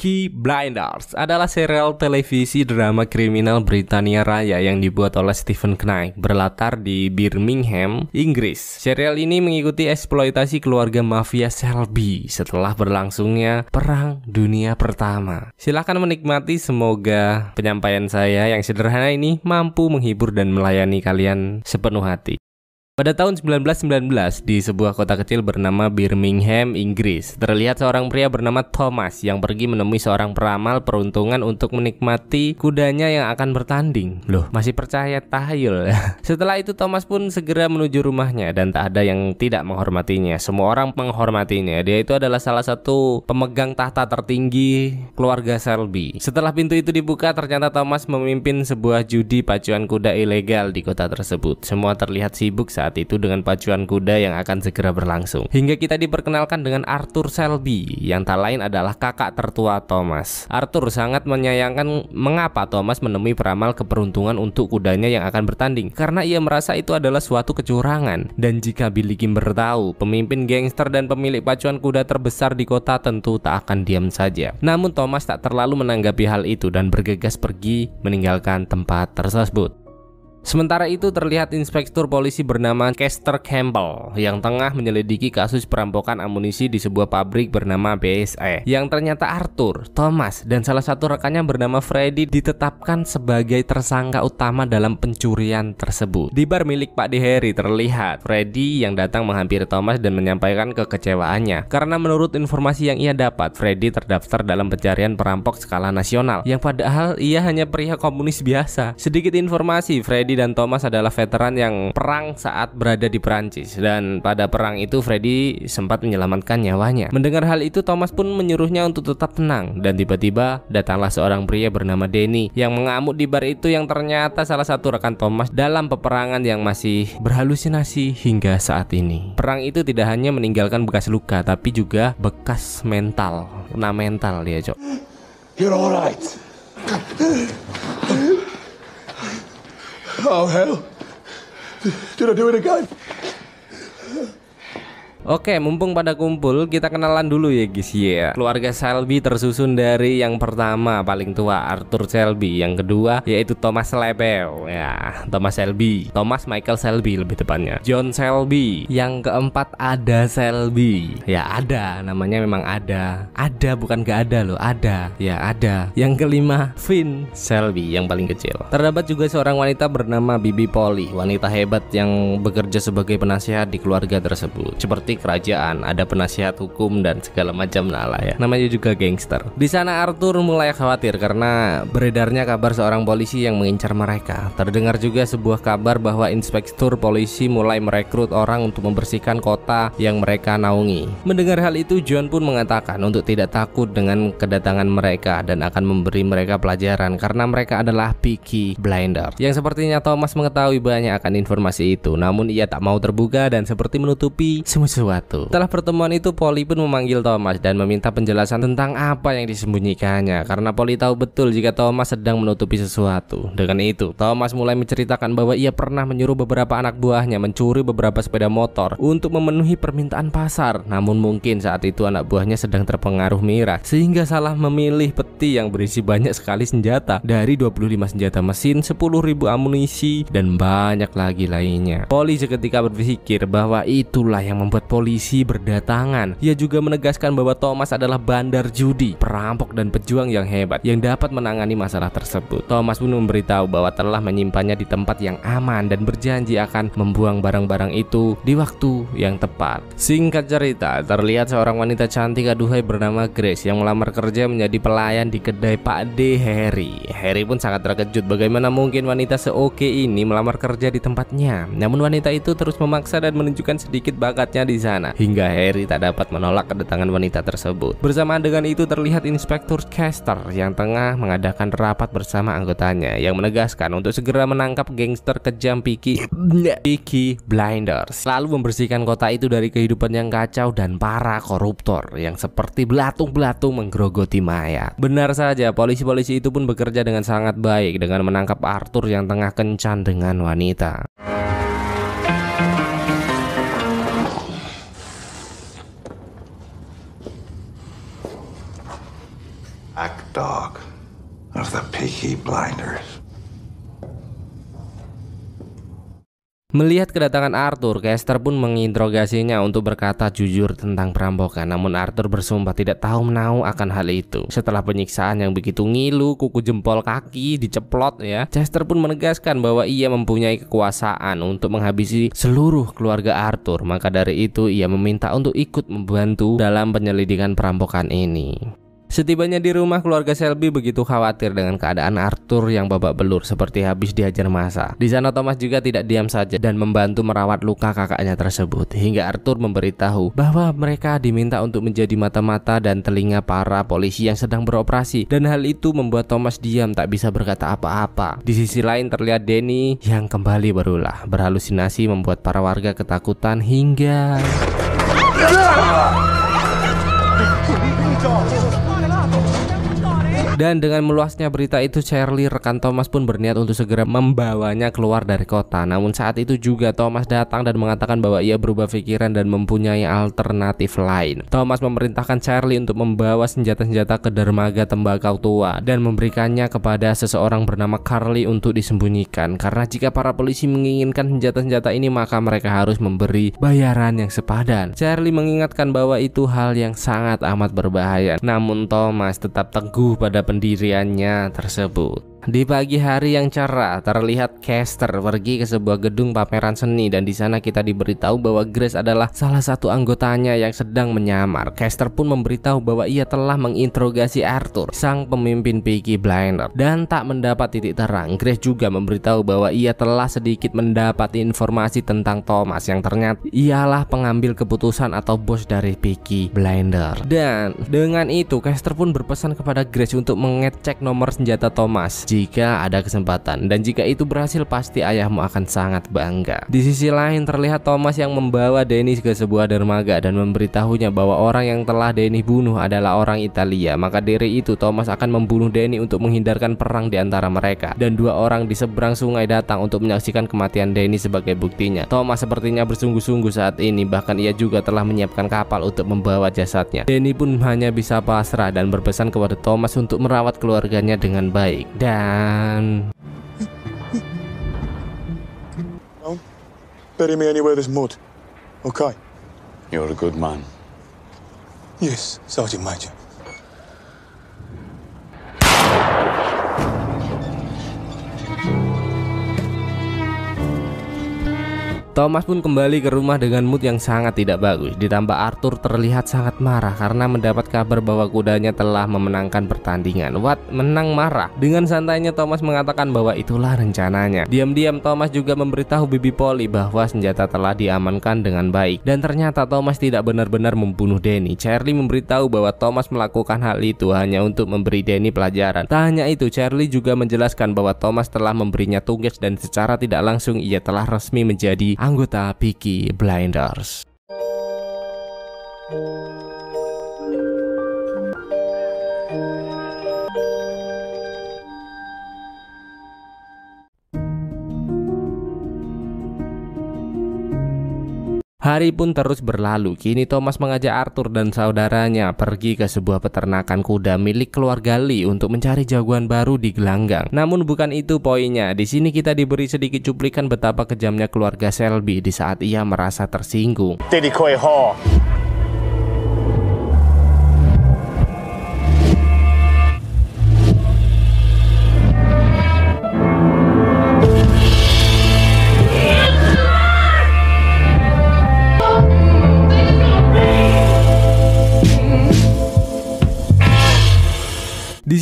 Peaky Blinders adalah serial televisi drama kriminal Britania Raya yang dibuat oleh Stephen Knight berlatar di Birmingham, Inggris. Serial ini mengikuti eksploitasi keluarga mafia Selby setelah berlangsungnya Perang Dunia Pertama. Silahkan menikmati, semoga penyampaian saya yang sederhana ini mampu menghibur dan melayani kalian sepenuh hati. Pada tahun 1919 di sebuah kota kecil bernama Birmingham, Inggris, terlihat seorang pria bernama Thomas yang pergi menemui seorang peramal peruntungan untuk menikmati kudanya yang akan bertanding. Loh, masih percaya tahayul. Setelah itu Thomas pun segera menuju rumahnya dan tak ada yang tidak menghormatinya. Semua orang menghormatinya. Dia itu adalah salah satu pemegang tahta tertinggi keluarga Selby. Setelah pintu itu dibuka, ternyata Thomas memimpin sebuah judi pacuan kuda ilegal di kota tersebut. Semua terlihat sibuk saat saat itu dengan pacuan kuda yang akan segera berlangsung. Hingga kita diperkenalkan dengan Arthur Selby yang tak lain adalah kakak tertua Thomas. Arthur sangat menyayangkan mengapa Thomas menemui peramal keberuntungan untuk kudanya yang akan bertanding karena ia merasa itu adalah suatu kecurangan. Dan jika Billy Kim tahu, pemimpin gangster dan pemilik pacuan kuda terbesar di kota tentu tak akan diam saja. Namun Thomas tak terlalu menanggapi hal itu dan bergegas pergi meninggalkan tempat tersebut. Sementara itu terlihat inspektur polisi bernama Kester Campbell yang tengah menyelidiki kasus perampokan amunisi di sebuah pabrik bernama BSE yang ternyata Arthur, Thomas, dan salah satu rekannya bernama Freddy ditetapkan sebagai tersangka utama dalam pencurian tersebut. Di bar milik Pak Deheri terlihat Freddy yang datang menghampiri Thomas dan menyampaikan kekecewaannya karena menurut informasi yang ia dapat Freddy terdaftar dalam pencarian perampok skala nasional yang padahal ia hanya pria komunis biasa. Sedikit informasi Freddy Freddy dan Thomas adalah veteran yang perang saat berada di Perancis dan pada perang itu Freddy sempat menyelamatkan nyawanya. Mendengar hal itu Thomas pun menyuruhnya untuk tetap tenang dan tiba-tiba datanglah seorang pria bernama Denny yang mengamuk di bar itu yang ternyata salah satu rekan Thomas dalam peperangan yang masih berhalusinasi hingga saat ini. Perang itu tidak hanya meninggalkan bekas luka tapi juga bekas mental, kena mental dia, Cok. You're alright. Oh, hell. Did I do it again? Oke, mumpung pada kumpul, kita kenalan dulu ya guys ya. Yeah. Keluarga Selby tersusun dari yang pertama paling tua Arthur Selby, yang kedua yaitu Thomas Lebel ya, Thomas Selby, Thomas Michael Selby lebih tepatnya, John Selby, yang keempat ada Selby, ya ada, namanya memang ada, ada bukan gak ada loh, ada, ya ada. Yang kelima Finn Selby yang paling kecil. Terdapat juga seorang wanita bernama Bibi Polly, wanita hebat yang bekerja sebagai penasihat di keluarga tersebut. Seperti seperti kerajaan, ada penasihat hukum dan segala macam lah ya. Namanya juga gangster. Di sana Arthur mulai khawatir karena beredarnya kabar seorang polisi yang mengincar mereka. Terdengar juga sebuah kabar bahwa inspektur polisi mulai merekrut orang untuk membersihkan kota yang mereka naungi. Mendengar hal itu, John pun mengatakan untuk tidak takut dengan kedatangan mereka dan akan memberi mereka pelajaran karena mereka adalah picky blinder. Yang sepertinya Thomas mengetahui banyak akan informasi itu, namun ia tak mau terbuka dan seperti menutupi semua sesuatu. Setelah pertemuan itu, Polly pun memanggil Thomas dan meminta penjelasan tentang apa yang disembunyikannya karena Polly tahu betul jika Thomas sedang menutupi sesuatu. Dengan itu, Thomas mulai menceritakan bahwa ia pernah menyuruh beberapa anak buahnya mencuri beberapa sepeda motor untuk memenuhi permintaan pasar. Namun mungkin saat itu anak buahnya sedang terpengaruh Mira sehingga salah memilih peti yang berisi banyak sekali senjata dari 25 senjata mesin, ribu amunisi dan banyak lagi lainnya. Polly seketika berpikir bahwa itulah yang membuat polisi berdatangan. Ia juga menegaskan bahwa Thomas adalah bandar judi, perampok dan pejuang yang hebat yang dapat menangani masalah tersebut. Thomas pun memberitahu bahwa telah menyimpannya di tempat yang aman dan berjanji akan membuang barang-barang itu di waktu yang tepat. Singkat cerita, terlihat seorang wanita cantik aduhai bernama Grace yang melamar kerja menjadi pelayan di kedai Pak D Harry. Harry pun sangat terkejut bagaimana mungkin wanita seoke ini melamar kerja di tempatnya. Namun wanita itu terus memaksa dan menunjukkan sedikit bakatnya di sana hingga Harry tak dapat menolak kedatangan wanita tersebut. Bersamaan dengan itu terlihat Inspektur Chester yang tengah mengadakan rapat bersama anggotanya yang menegaskan untuk segera menangkap gangster kejam Piki Piki Blinders lalu membersihkan kota itu dari kehidupan yang kacau dan para koruptor yang seperti belatung-belatung menggerogoti maya. Benar saja polisi-polisi itu pun bekerja dengan sangat baik dengan menangkap Arthur yang tengah kencan dengan wanita. dog of the Peaky Blinders. Melihat kedatangan Arthur, Kester pun menginterogasinya untuk berkata jujur tentang perampokan. Namun Arthur bersumpah tidak tahu menau akan hal itu. Setelah penyiksaan yang begitu ngilu, kuku jempol kaki diceplot ya, Chester pun menegaskan bahwa ia mempunyai kekuasaan untuk menghabisi seluruh keluarga Arthur. Maka dari itu ia meminta untuk ikut membantu dalam penyelidikan perampokan ini. Setibanya di rumah keluarga Selby begitu khawatir dengan keadaan Arthur yang babak belur seperti habis dihajar masa. Di sana Thomas juga tidak diam saja dan membantu merawat luka kakaknya tersebut hingga Arthur memberitahu bahwa mereka diminta untuk menjadi mata-mata dan telinga para polisi yang sedang beroperasi dan hal itu membuat Thomas diam tak bisa berkata apa-apa. Di sisi lain terlihat Denny yang kembali berulah berhalusinasi membuat para warga ketakutan hingga Dan dengan meluasnya berita itu, Charlie rekan Thomas pun berniat untuk segera membawanya keluar dari kota. Namun saat itu juga Thomas datang dan mengatakan bahwa ia berubah pikiran dan mempunyai alternatif lain. Thomas memerintahkan Charlie untuk membawa senjata-senjata ke dermaga tembakau tua dan memberikannya kepada seseorang bernama Carly untuk disembunyikan. Karena jika para polisi menginginkan senjata-senjata ini, maka mereka harus memberi bayaran yang sepadan. Charlie mengingatkan bahwa itu hal yang sangat amat berbahaya. Namun Thomas tetap teguh pada pendiriannya tersebut. Di pagi hari yang cerah, terlihat Caster pergi ke sebuah gedung pameran seni dan di sana kita diberitahu bahwa Grace adalah salah satu anggotanya yang sedang menyamar. Caster pun memberitahu bahwa ia telah menginterogasi Arthur, sang pemimpin Peaky Blinder, dan tak mendapat titik terang. Grace juga memberitahu bahwa ia telah sedikit mendapat informasi tentang Thomas yang ternyata ialah pengambil keputusan atau bos dari Peaky Blinder. Dan dengan itu, Caster pun berpesan kepada Grace untuk mengecek nomor senjata Thomas jika ada kesempatan dan jika itu berhasil pasti ayahmu akan sangat bangga. Di sisi lain terlihat Thomas yang membawa Dennis ke sebuah dermaga dan memberitahunya bahwa orang yang telah Denny bunuh adalah orang Italia. Maka dari itu Thomas akan membunuh Denny untuk menghindarkan perang di antara mereka dan dua orang di seberang sungai datang untuk menyaksikan kematian Denny sebagai buktinya. Thomas sepertinya bersungguh-sungguh saat ini bahkan ia juga telah menyiapkan kapal untuk membawa jasadnya. Denny pun hanya bisa pasrah dan berpesan kepada Thomas untuk merawat keluarganya dengan baik. Dan and... Don't bury me anywhere there's mud, okay? You're a good man. Yes, Sergeant Major. Thomas pun kembali ke rumah dengan mood yang sangat tidak bagus Ditambah Arthur terlihat sangat marah karena mendapat kabar bahwa kudanya telah memenangkan pertandingan What? Menang marah? Dengan santainya Thomas mengatakan bahwa itulah rencananya Diam-diam Thomas juga memberitahu Bibi Polly bahwa senjata telah diamankan dengan baik Dan ternyata Thomas tidak benar-benar membunuh Denny Charlie memberitahu bahwa Thomas melakukan hal itu hanya untuk memberi Denny pelajaran Tak hanya itu Charlie juga menjelaskan bahwa Thomas telah memberinya tugas dan secara tidak langsung ia telah resmi menjadi anggota Peaky Blinders. Hari pun terus berlalu. Kini Thomas mengajak Arthur dan saudaranya pergi ke sebuah peternakan kuda milik keluarga Lee untuk mencari jagoan baru di gelanggang. Namun bukan itu poinnya. Di sini kita diberi sedikit cuplikan betapa kejamnya keluarga Selby di saat ia merasa tersinggung. Koi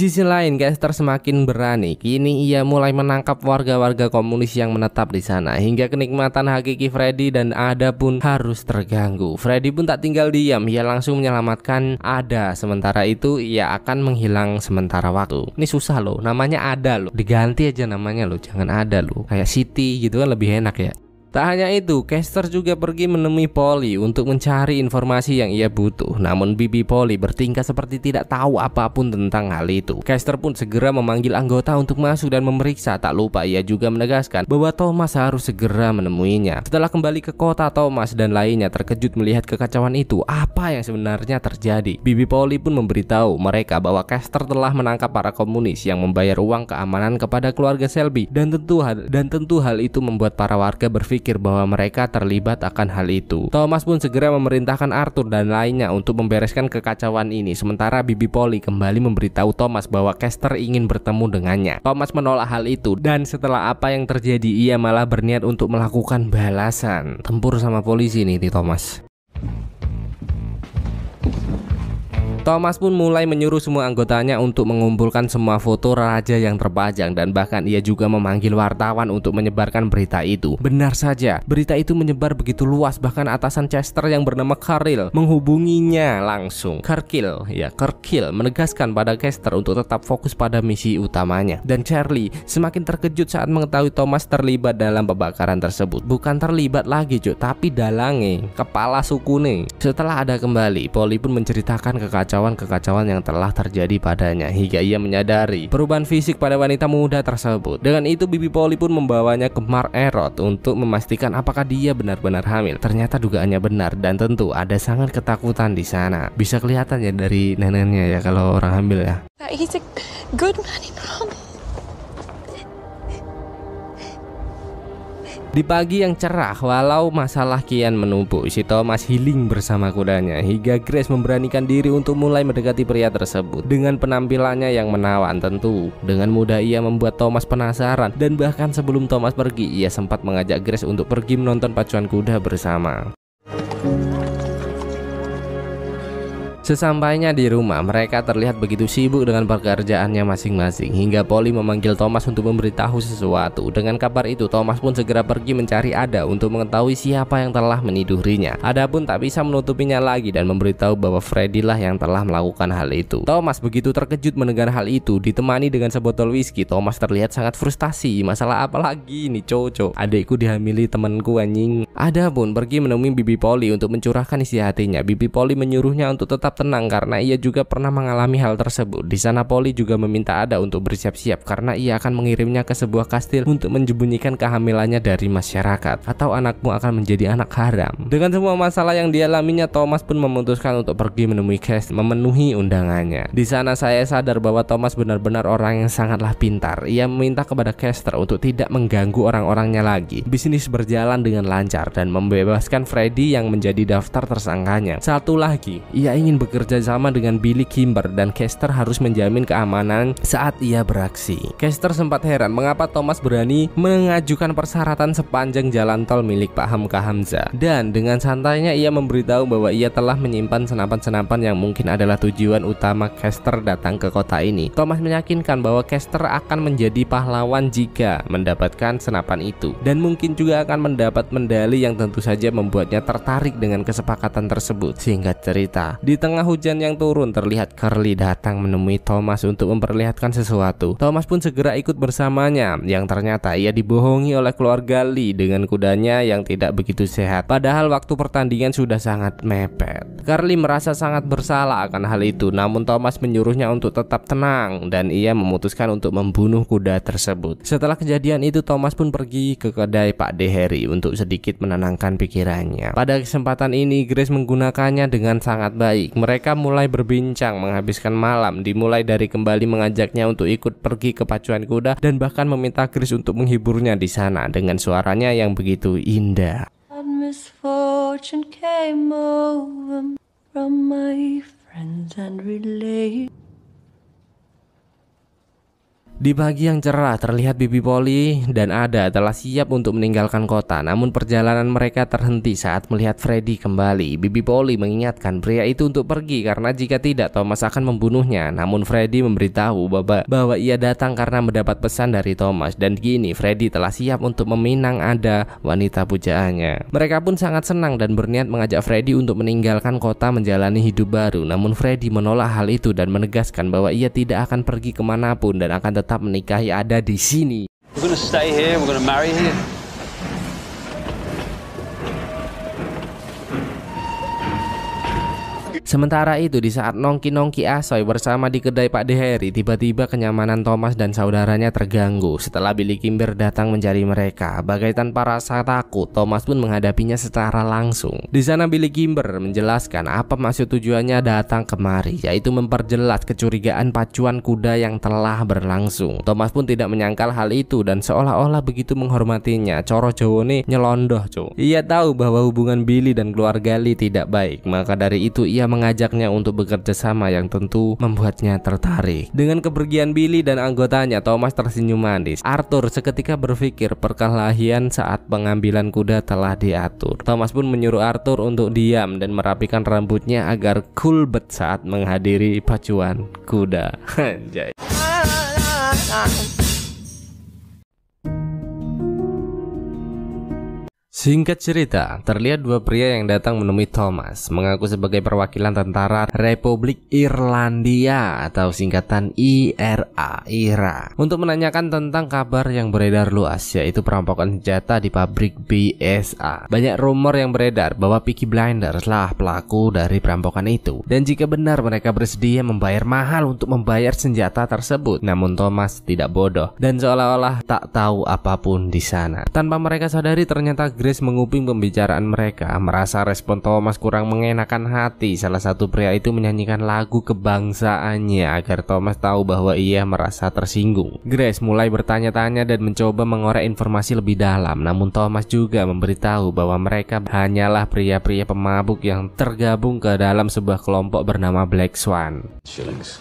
sisi lain, Gaster semakin berani. Kini ia mulai menangkap warga-warga komunis yang menetap di sana hingga kenikmatan hakiki Freddy dan Ada pun harus terganggu. Freddy pun tak tinggal diam, ia langsung menyelamatkan Ada. Sementara itu ia akan menghilang sementara waktu. Ini susah loh, namanya Ada loh. Diganti aja namanya loh, jangan Ada loh. Kayak Siti gitu kan lebih enak ya. Tak hanya itu, Caster juga pergi menemui Polly untuk mencari informasi yang ia butuh. Namun Bibi Polly bertingkah seperti tidak tahu apapun tentang hal itu. Caster pun segera memanggil anggota untuk masuk dan memeriksa. Tak lupa ia juga menegaskan bahwa Thomas harus segera menemuinya. Setelah kembali ke kota, Thomas dan lainnya terkejut melihat kekacauan itu. Apa yang sebenarnya terjadi? Bibi Polly pun memberitahu mereka bahwa Caster telah menangkap para komunis yang membayar uang keamanan kepada keluarga Selby dan tentu hal, dan tentu hal itu membuat para warga berpikir berpikir bahwa mereka terlibat akan hal itu. Thomas pun segera memerintahkan Arthur dan lainnya untuk membereskan kekacauan ini. Sementara Bibi Polly kembali memberitahu Thomas bahwa Caster ingin bertemu dengannya. Thomas menolak hal itu dan setelah apa yang terjadi ia malah berniat untuk melakukan balasan. Tempur sama polisi nih di Thomas. Thomas pun mulai menyuruh semua anggotanya untuk mengumpulkan semua foto raja yang terpajang dan bahkan ia juga memanggil wartawan untuk menyebarkan berita itu. Benar saja, berita itu menyebar begitu luas bahkan atasan Chester yang bernama Karil menghubunginya langsung. Kerkil, ya Kerkil menegaskan pada Chester untuk tetap fokus pada misi utamanya. Dan Charlie semakin terkejut saat mengetahui Thomas terlibat dalam pembakaran tersebut. Bukan terlibat lagi cuy, tapi dalangi, kepala suku nih. Setelah ada kembali, Polly pun menceritakan kekacauan kekacauan-kekacauan yang telah terjadi padanya hingga ia menyadari perubahan fisik pada wanita muda tersebut. Dengan itu Bibi Polly pun membawanya ke Mar Erot untuk memastikan apakah dia benar-benar hamil. Ternyata dugaannya benar dan tentu ada sangat ketakutan di sana. Bisa kelihatan ya dari neneknya ya kalau orang hamil ya. good man Di pagi yang cerah, walau masalah kian menumpuk, si Thomas healing bersama kudanya hingga Grace memberanikan diri untuk mulai mendekati pria tersebut. Dengan penampilannya yang menawan tentu, dengan mudah ia membuat Thomas penasaran dan bahkan sebelum Thomas pergi, ia sempat mengajak Grace untuk pergi menonton pacuan kuda bersama. Sesampainya di rumah, mereka terlihat begitu sibuk dengan pekerjaannya masing-masing hingga Polly memanggil Thomas untuk memberitahu sesuatu. Dengan kabar itu, Thomas pun segera pergi mencari Ada untuk mengetahui siapa yang telah menidurinya. Ada pun tak bisa menutupinya lagi dan memberitahu bahwa Freddy lah yang telah melakukan hal itu. Thomas begitu terkejut mendengar hal itu, ditemani dengan sebotol whisky. Thomas terlihat sangat frustasi. Masalah apa lagi nih, Coco? Adikku dihamili temanku anjing. Ada pun pergi menemui Bibi Polly untuk mencurahkan isi hatinya. Bibi Polly menyuruhnya untuk tetap tenang karena ia juga pernah mengalami hal tersebut. Di sana Polly juga meminta Ada untuk bersiap-siap karena ia akan mengirimnya ke sebuah kastil untuk menjembunyikan kehamilannya dari masyarakat atau anakmu akan menjadi anak haram. Dengan semua masalah yang dialaminya, Thomas pun memutuskan untuk pergi menemui Cast memenuhi undangannya. Di sana saya sadar bahwa Thomas benar-benar orang yang sangatlah pintar. Ia meminta kepada Caster untuk tidak mengganggu orang-orangnya lagi. Bisnis berjalan dengan lancar dan membebaskan Freddy yang menjadi daftar tersangkanya. Satu lagi, ia ingin bekerja sama dengan Billy Kimber dan Kester harus menjamin keamanan saat ia beraksi. Kester sempat heran mengapa Thomas berani mengajukan persyaratan sepanjang jalan tol milik Pak Hamka Hamza. dan dengan santainya ia memberitahu bahwa ia telah menyimpan senapan-senapan yang mungkin adalah tujuan utama Kester datang ke kota ini. Thomas meyakinkan bahwa Kester akan menjadi pahlawan jika mendapatkan senapan itu dan mungkin juga akan mendapat medali yang tentu saja membuatnya tertarik dengan kesepakatan tersebut. Sehingga cerita, di tengah tengah hujan yang turun terlihat Carly datang menemui Thomas untuk memperlihatkan sesuatu. Thomas pun segera ikut bersamanya yang ternyata ia dibohongi oleh keluarga Lee dengan kudanya yang tidak begitu sehat. Padahal waktu pertandingan sudah sangat mepet. Carly merasa sangat bersalah akan hal itu namun Thomas menyuruhnya untuk tetap tenang dan ia memutuskan untuk membunuh kuda tersebut. Setelah kejadian itu Thomas pun pergi ke kedai Pak D. untuk sedikit menenangkan pikirannya. Pada kesempatan ini Grace menggunakannya dengan sangat baik mereka mulai berbincang menghabiskan malam, dimulai dari kembali mengajaknya untuk ikut pergi ke pacuan kuda dan bahkan meminta Chris untuk menghiburnya di sana dengan suaranya yang begitu indah. And di pagi yang cerah terlihat Bibi Polly dan Ada telah siap untuk meninggalkan kota namun perjalanan mereka terhenti saat melihat Freddy kembali. Bibi Polly mengingatkan pria itu untuk pergi karena jika tidak Thomas akan membunuhnya. Namun Freddy memberitahu bahwa, bahwa ia datang karena mendapat pesan dari Thomas dan kini Freddy telah siap untuk meminang Ada wanita pujaannya. Mereka pun sangat senang dan berniat mengajak Freddy untuk meninggalkan kota menjalani hidup baru namun Freddy menolak hal itu dan menegaskan bahwa ia tidak akan pergi kemanapun dan akan tetap tetap menikahi ada di sini. We're gonna stay here, we're gonna marry here. Sementara itu di saat nongki-nongki asoy bersama di kedai Pak Deheri, tiba-tiba kenyamanan Thomas dan saudaranya terganggu setelah Billy Kimber datang mencari mereka. Bagai tanpa rasa takut, Thomas pun menghadapinya secara langsung. Di sana Billy Kimber menjelaskan apa maksud tujuannya datang kemari, yaitu memperjelas kecurigaan pacuan kuda yang telah berlangsung. Thomas pun tidak menyangkal hal itu dan seolah-olah begitu menghormatinya. Coro nih nyelondoh, cu. Ia tahu bahwa hubungan Billy dan keluarga Lee tidak baik, maka dari itu ia meng mengajaknya untuk bekerja sama yang tentu membuatnya tertarik. Dengan kepergian Billy dan anggotanya, Thomas tersenyum manis. Arthur seketika berpikir perkelahian saat pengambilan kuda telah diatur. Thomas pun menyuruh Arthur untuk diam dan merapikan rambutnya agar cool bet saat menghadiri pacuan kuda. Anjay. Singkat cerita, terlihat dua pria yang datang menemui Thomas mengaku sebagai perwakilan tentara Republik Irlandia atau singkatan IRA, IRA, untuk menanyakan tentang kabar yang beredar luas yaitu perampokan senjata di pabrik BSA. Banyak rumor yang beredar bahwa Peaky Blinders lah pelaku dari perampokan itu dan jika benar mereka bersedia membayar mahal untuk membayar senjata tersebut. Namun Thomas tidak bodoh dan seolah-olah tak tahu apapun di sana. Tanpa mereka sadari ternyata Grace menguping pembicaraan mereka Merasa respon Thomas kurang mengenakan hati Salah satu pria itu menyanyikan lagu kebangsaannya Agar Thomas tahu bahwa ia merasa tersinggung Grace mulai bertanya-tanya dan mencoba mengorek informasi lebih dalam Namun Thomas juga memberitahu bahwa mereka hanyalah pria-pria pemabuk Yang tergabung ke dalam sebuah kelompok bernama Black Swan Shillings.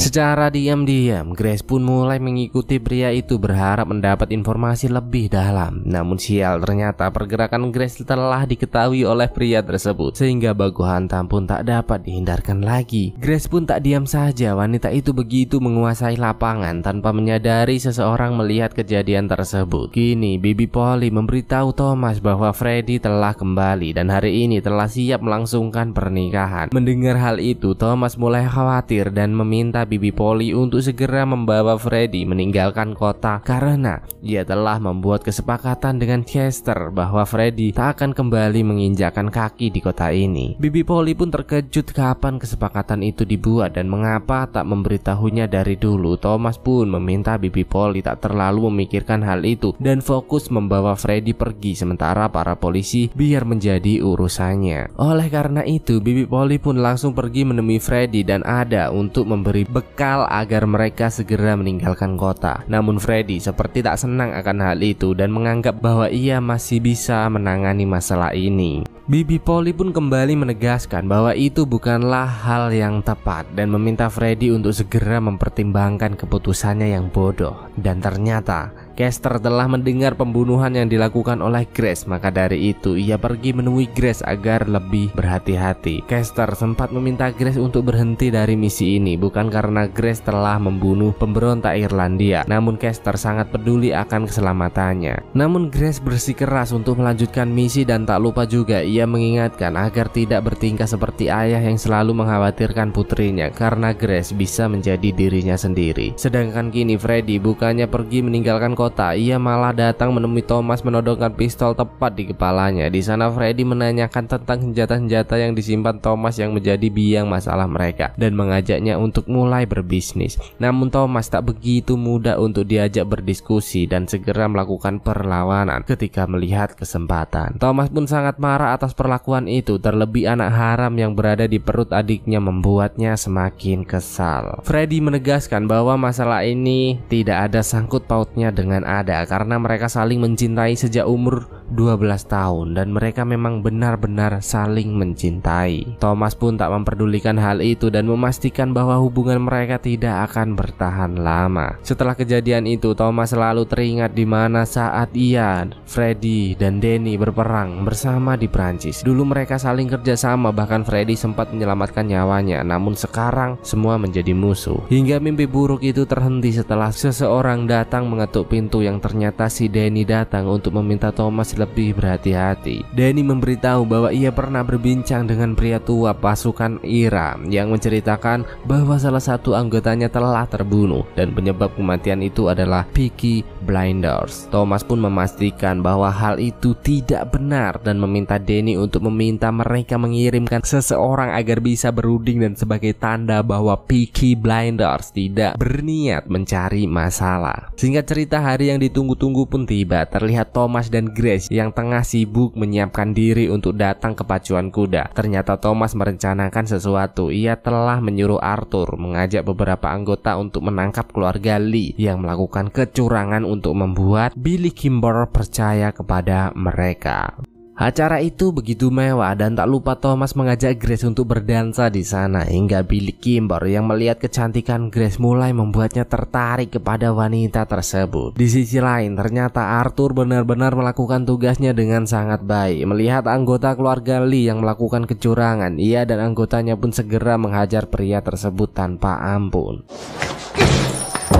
Secara diam-diam, Grace pun mulai mengikuti pria itu berharap mendapat informasi lebih dalam. Namun sial, ternyata pergerakan Grace telah diketahui oleh pria tersebut sehingga baku hantam pun tak dapat dihindarkan lagi. Grace pun tak diam saja, wanita itu begitu menguasai lapangan tanpa menyadari seseorang melihat kejadian tersebut. Kini, Bibi Polly memberitahu Thomas bahwa Freddy telah kembali dan hari ini telah siap melangsungkan pernikahan. Mendengar hal itu, Thomas mulai khawatir dan meminta Bibi Polly untuk segera membawa Freddy meninggalkan kota karena ia telah membuat kesepakatan dengan Chester bahwa Freddy tak akan kembali menginjakan kaki di kota ini. Bibi Polly pun terkejut kapan kesepakatan itu dibuat dan mengapa tak memberitahunya dari dulu. Thomas pun meminta Bibi Polly tak terlalu memikirkan hal itu dan fokus membawa Freddy pergi sementara para polisi biar menjadi urusannya. Oleh karena itu, Bibi Polly pun langsung pergi menemui Freddy dan Ada untuk memberi bekal agar mereka segera meninggalkan kota. Namun Freddy seperti tak senang akan hal itu dan menganggap bahwa ia masih bisa menangani masalah ini. Bibi Polly pun kembali menegaskan bahwa itu bukanlah hal yang tepat dan meminta Freddy untuk segera mempertimbangkan keputusannya yang bodoh. Dan ternyata Caster telah mendengar pembunuhan yang dilakukan oleh Grace, maka dari itu ia pergi menemui Grace agar lebih berhati-hati. Caster sempat meminta Grace untuk berhenti dari misi ini, bukan karena Grace telah membunuh pemberontak Irlandia, namun Caster sangat peduli akan keselamatannya. Namun Grace bersikeras untuk melanjutkan misi dan tak lupa juga ia mengingatkan agar tidak bertingkah seperti ayah yang selalu mengkhawatirkan putrinya karena Grace bisa menjadi dirinya sendiri. Sedangkan kini Freddy bukannya pergi meninggalkan kota kota, ia malah datang menemui Thomas menodongkan pistol tepat di kepalanya. Di sana Freddy menanyakan tentang senjata-senjata yang disimpan Thomas yang menjadi biang masalah mereka dan mengajaknya untuk mulai berbisnis. Namun Thomas tak begitu mudah untuk diajak berdiskusi dan segera melakukan perlawanan ketika melihat kesempatan. Thomas pun sangat marah atas perlakuan itu, terlebih anak haram yang berada di perut adiknya membuatnya semakin kesal. Freddy menegaskan bahwa masalah ini tidak ada sangkut pautnya dengan dengan ada karena mereka saling mencintai sejak umur 12 tahun dan mereka memang benar-benar saling mencintai. Thomas pun tak memperdulikan hal itu dan memastikan bahwa hubungan mereka tidak akan bertahan lama. Setelah kejadian itu, Thomas selalu teringat di mana saat ia, Freddy, dan Denny berperang bersama di Prancis. Dulu mereka saling kerjasama bahkan Freddy sempat menyelamatkan nyawanya namun sekarang semua menjadi musuh. Hingga mimpi buruk itu terhenti setelah seseorang datang mengetuk pintu pintu yang ternyata si Danny datang untuk meminta Thomas lebih berhati-hati. Danny memberitahu bahwa ia pernah berbincang dengan pria tua pasukan Ira yang menceritakan bahwa salah satu anggotanya telah terbunuh dan penyebab kematian itu adalah Peaky Blinders. Thomas pun memastikan bahwa hal itu tidak benar dan meminta Danny untuk meminta mereka mengirimkan seseorang agar bisa beruding dan sebagai tanda bahwa Peaky Blinders tidak berniat mencari masalah. Singkat cerita hari yang ditunggu-tunggu pun tiba. Terlihat Thomas dan Grace yang tengah sibuk menyiapkan diri untuk datang ke pacuan kuda. Ternyata Thomas merencanakan sesuatu. Ia telah menyuruh Arthur mengajak beberapa anggota untuk menangkap keluarga Lee yang melakukan kecurangan untuk membuat Billy Kimber percaya kepada mereka. Acara itu begitu mewah dan tak lupa Thomas mengajak Grace untuk berdansa di sana hingga Billy Kimber yang melihat kecantikan Grace mulai membuatnya tertarik kepada wanita tersebut. Di sisi lain, ternyata Arthur benar-benar melakukan tugasnya dengan sangat baik. Melihat anggota keluarga Lee yang melakukan kecurangan, ia dan anggotanya pun segera menghajar pria tersebut tanpa ampun.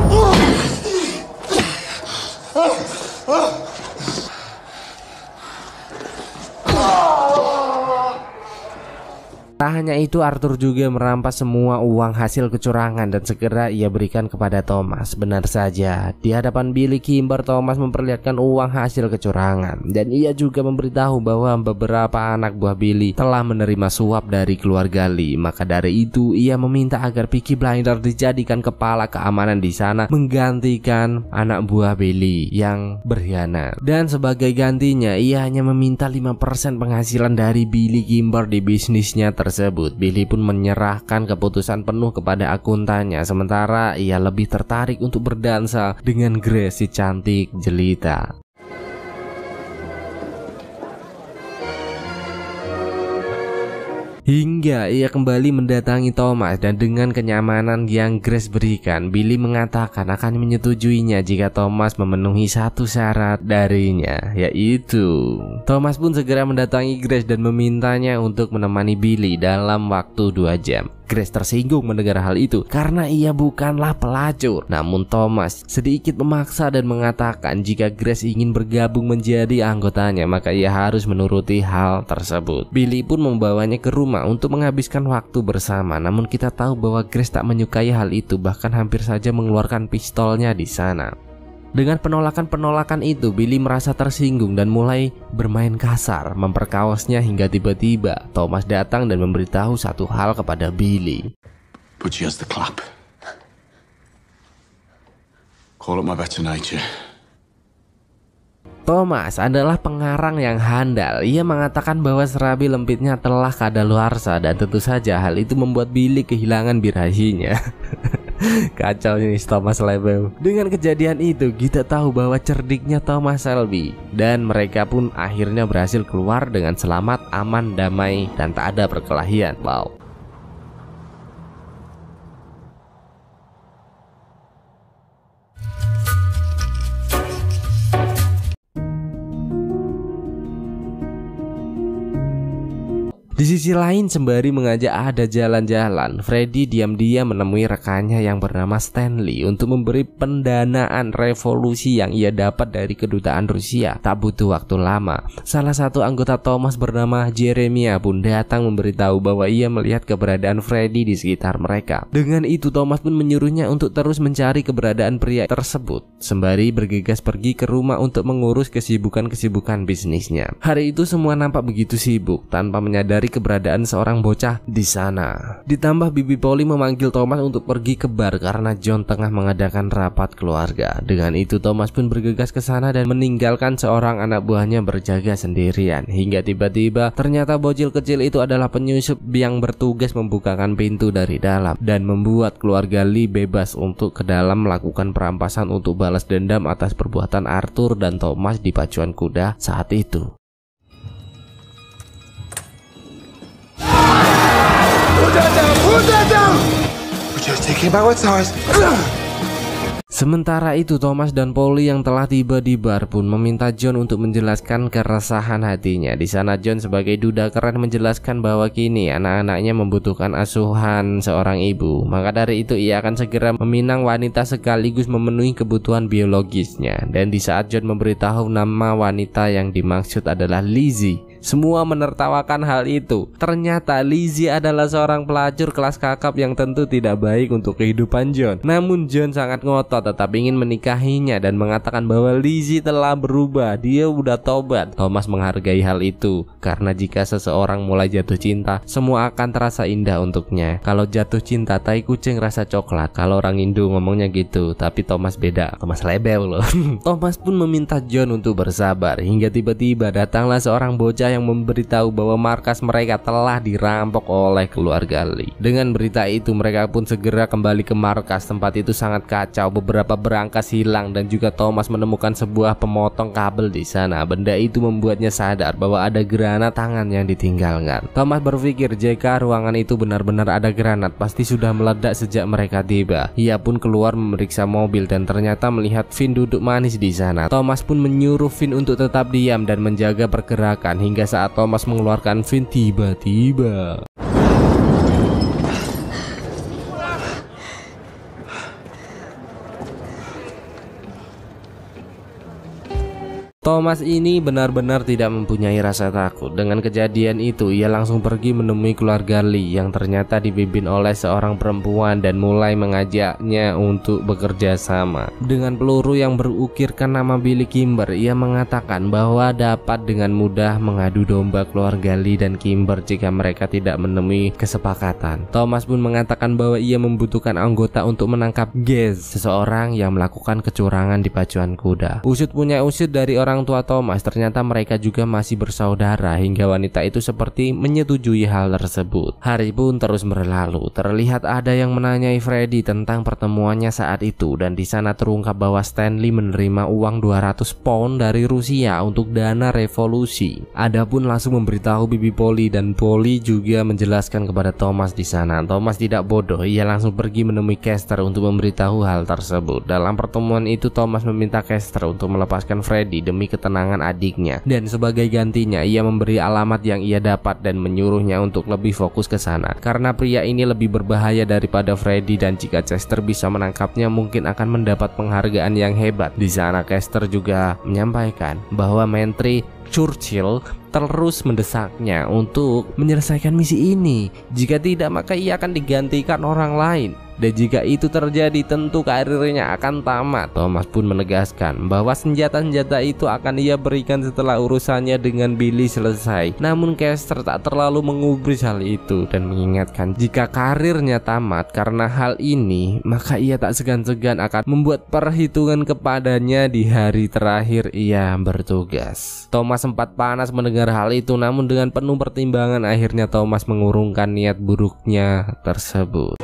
Oh! Tak hanya itu, Arthur juga merampas semua uang hasil kecurangan dan segera ia berikan kepada Thomas. Benar saja, di hadapan Billy Kimber, Thomas memperlihatkan uang hasil kecurangan dan ia juga memberitahu bahwa beberapa anak buah Billy telah menerima suap dari keluarga Lee. Maka dari itu, ia meminta agar Peaky Blinder dijadikan kepala keamanan di sana menggantikan anak buah Billy yang berkhianat. Dan sebagai gantinya, ia hanya meminta 5% penghasilan dari Billy Kimber di bisnisnya tersebut tersebut, Billy pun menyerahkan keputusan penuh kepada akuntannya sementara ia lebih tertarik untuk berdansa dengan Grace si cantik jelita. Hingga ia kembali mendatangi Thomas dan dengan kenyamanan yang Grace berikan, Billy mengatakan akan menyetujuinya jika Thomas memenuhi satu syarat darinya, yaitu Thomas pun segera mendatangi Grace dan memintanya untuk menemani Billy dalam waktu dua jam. Grace tersinggung mendengar hal itu karena ia bukanlah pelacur. Namun Thomas sedikit memaksa dan mengatakan jika Grace ingin bergabung menjadi anggotanya maka ia harus menuruti hal tersebut. Billy pun membawanya ke rumah untuk menghabiskan waktu bersama namun kita tahu bahwa Grace tak menyukai hal itu bahkan hampir saja mengeluarkan pistolnya di sana. Dengan penolakan-penolakan itu, Billy merasa tersinggung dan mulai bermain kasar, memperkawasnya hingga tiba-tiba Thomas datang dan memberitahu satu hal kepada Billy. But she has the clap. Call up my better nature. Thomas adalah pengarang yang handal. Ia mengatakan bahwa serabi lempitnya telah kadaluarsa dan tentu saja hal itu membuat Billy kehilangan birahinya. Kacau nih Thomas Lebel. Dengan kejadian itu, kita tahu bahwa cerdiknya Thomas Shelby dan mereka pun akhirnya berhasil keluar dengan selamat, aman, damai, dan tak ada perkelahian. Wow. Di sisi lain, sembari mengajak Ada jalan-jalan, Freddy diam-diam menemui rekannya yang bernama Stanley untuk memberi pendanaan revolusi yang ia dapat dari kedutaan Rusia. Tak butuh waktu lama, salah satu anggota Thomas bernama Jeremiah pun datang memberitahu bahwa ia melihat keberadaan Freddy di sekitar mereka. Dengan itu, Thomas pun menyuruhnya untuk terus mencari keberadaan pria tersebut, sembari bergegas pergi ke rumah untuk mengurus kesibukan-kesibukan bisnisnya. Hari itu semua nampak begitu sibuk tanpa menyadari keberadaan seorang bocah di sana. Ditambah Bibi Polly memanggil Thomas untuk pergi ke bar karena John tengah mengadakan rapat keluarga. Dengan itu Thomas pun bergegas ke sana dan meninggalkan seorang anak buahnya berjaga sendirian. Hingga tiba-tiba ternyata bocil kecil itu adalah penyusup yang bertugas membukakan pintu dari dalam dan membuat keluarga Lee bebas untuk ke dalam melakukan perampasan untuk balas dendam atas perbuatan Arthur dan Thomas di pacuan kuda saat itu. Sementara itu Thomas dan Polly yang telah tiba di bar pun meminta John untuk menjelaskan keresahan hatinya. Di sana John sebagai duda keren menjelaskan bahwa kini anak-anaknya membutuhkan asuhan seorang ibu. Maka dari itu ia akan segera meminang wanita sekaligus memenuhi kebutuhan biologisnya. Dan di saat John memberitahu nama wanita yang dimaksud adalah Lizzie semua menertawakan hal itu. Ternyata Lizzie adalah seorang pelacur kelas kakap yang tentu tidak baik untuk kehidupan John. Namun John sangat ngotot tetap ingin menikahinya dan mengatakan bahwa Lizzie telah berubah, dia udah tobat. Thomas menghargai hal itu karena jika seseorang mulai jatuh cinta, semua akan terasa indah untuknya. Kalau jatuh cinta tai kucing rasa coklat. Kalau orang Indo ngomongnya gitu, tapi Thomas beda. Thomas lebel loh. Thomas pun meminta John untuk bersabar hingga tiba-tiba datanglah seorang bocah yang memberitahu bahwa markas mereka telah dirampok oleh keluarga Lee. Dengan berita itu mereka pun segera kembali ke markas. Tempat itu sangat kacau, beberapa berangkas hilang dan juga Thomas menemukan sebuah pemotong kabel di sana. Benda itu membuatnya sadar bahwa ada granat tangan yang ditinggalkan. Thomas berpikir jika ruangan itu benar-benar ada granat, pasti sudah meledak sejak mereka tiba. Ia pun keluar memeriksa mobil dan ternyata melihat Finn duduk manis di sana. Thomas pun menyuruh Finn untuk tetap diam dan menjaga pergerakan hingga hingga saat Thomas mengeluarkan Vin tiba-tiba. Thomas ini benar-benar tidak mempunyai rasa takut. Dengan kejadian itu, ia langsung pergi menemui keluarga Lee yang ternyata dibimbing oleh seorang perempuan dan mulai mengajaknya untuk bekerja sama. Dengan peluru yang berukirkan nama Billy Kimber, ia mengatakan bahwa dapat dengan mudah mengadu domba keluarga Lee dan Kimber jika mereka tidak menemui kesepakatan. Thomas pun mengatakan bahwa ia membutuhkan anggota untuk menangkap Gaze, seseorang yang melakukan kecurangan di pacuan kuda. Usut punya usut dari orang orang tua Thomas ternyata mereka juga masih bersaudara hingga wanita itu seperti menyetujui hal tersebut. Hari pun terus berlalu. Terlihat ada yang menanyai Freddy tentang pertemuannya saat itu dan di sana terungkap bahwa Stanley menerima uang 200 pound dari Rusia untuk dana revolusi. Adapun langsung memberitahu bibi Polly dan Polly juga menjelaskan kepada Thomas di sana. Thomas tidak bodoh, ia langsung pergi menemui Caster untuk memberitahu hal tersebut. Dalam pertemuan itu Thomas meminta Caster untuk melepaskan Freddy demi demi ketenangan adiknya. Dan sebagai gantinya, ia memberi alamat yang ia dapat dan menyuruhnya untuk lebih fokus ke sana. Karena pria ini lebih berbahaya daripada Freddy dan jika Chester bisa menangkapnya mungkin akan mendapat penghargaan yang hebat. Di sana Chester juga menyampaikan bahwa Menteri Churchill terus mendesaknya untuk menyelesaikan misi ini. Jika tidak, maka ia akan digantikan orang lain. Dan jika itu terjadi tentu karirnya akan tamat Thomas pun menegaskan bahwa senjata-senjata itu akan ia berikan setelah urusannya dengan Billy selesai Namun Caster tak terlalu mengubris hal itu dan mengingatkan jika karirnya tamat karena hal ini Maka ia tak segan-segan akan membuat perhitungan kepadanya di hari terakhir ia bertugas Thomas sempat panas mendengar hal itu namun dengan penuh pertimbangan akhirnya Thomas mengurungkan niat buruknya tersebut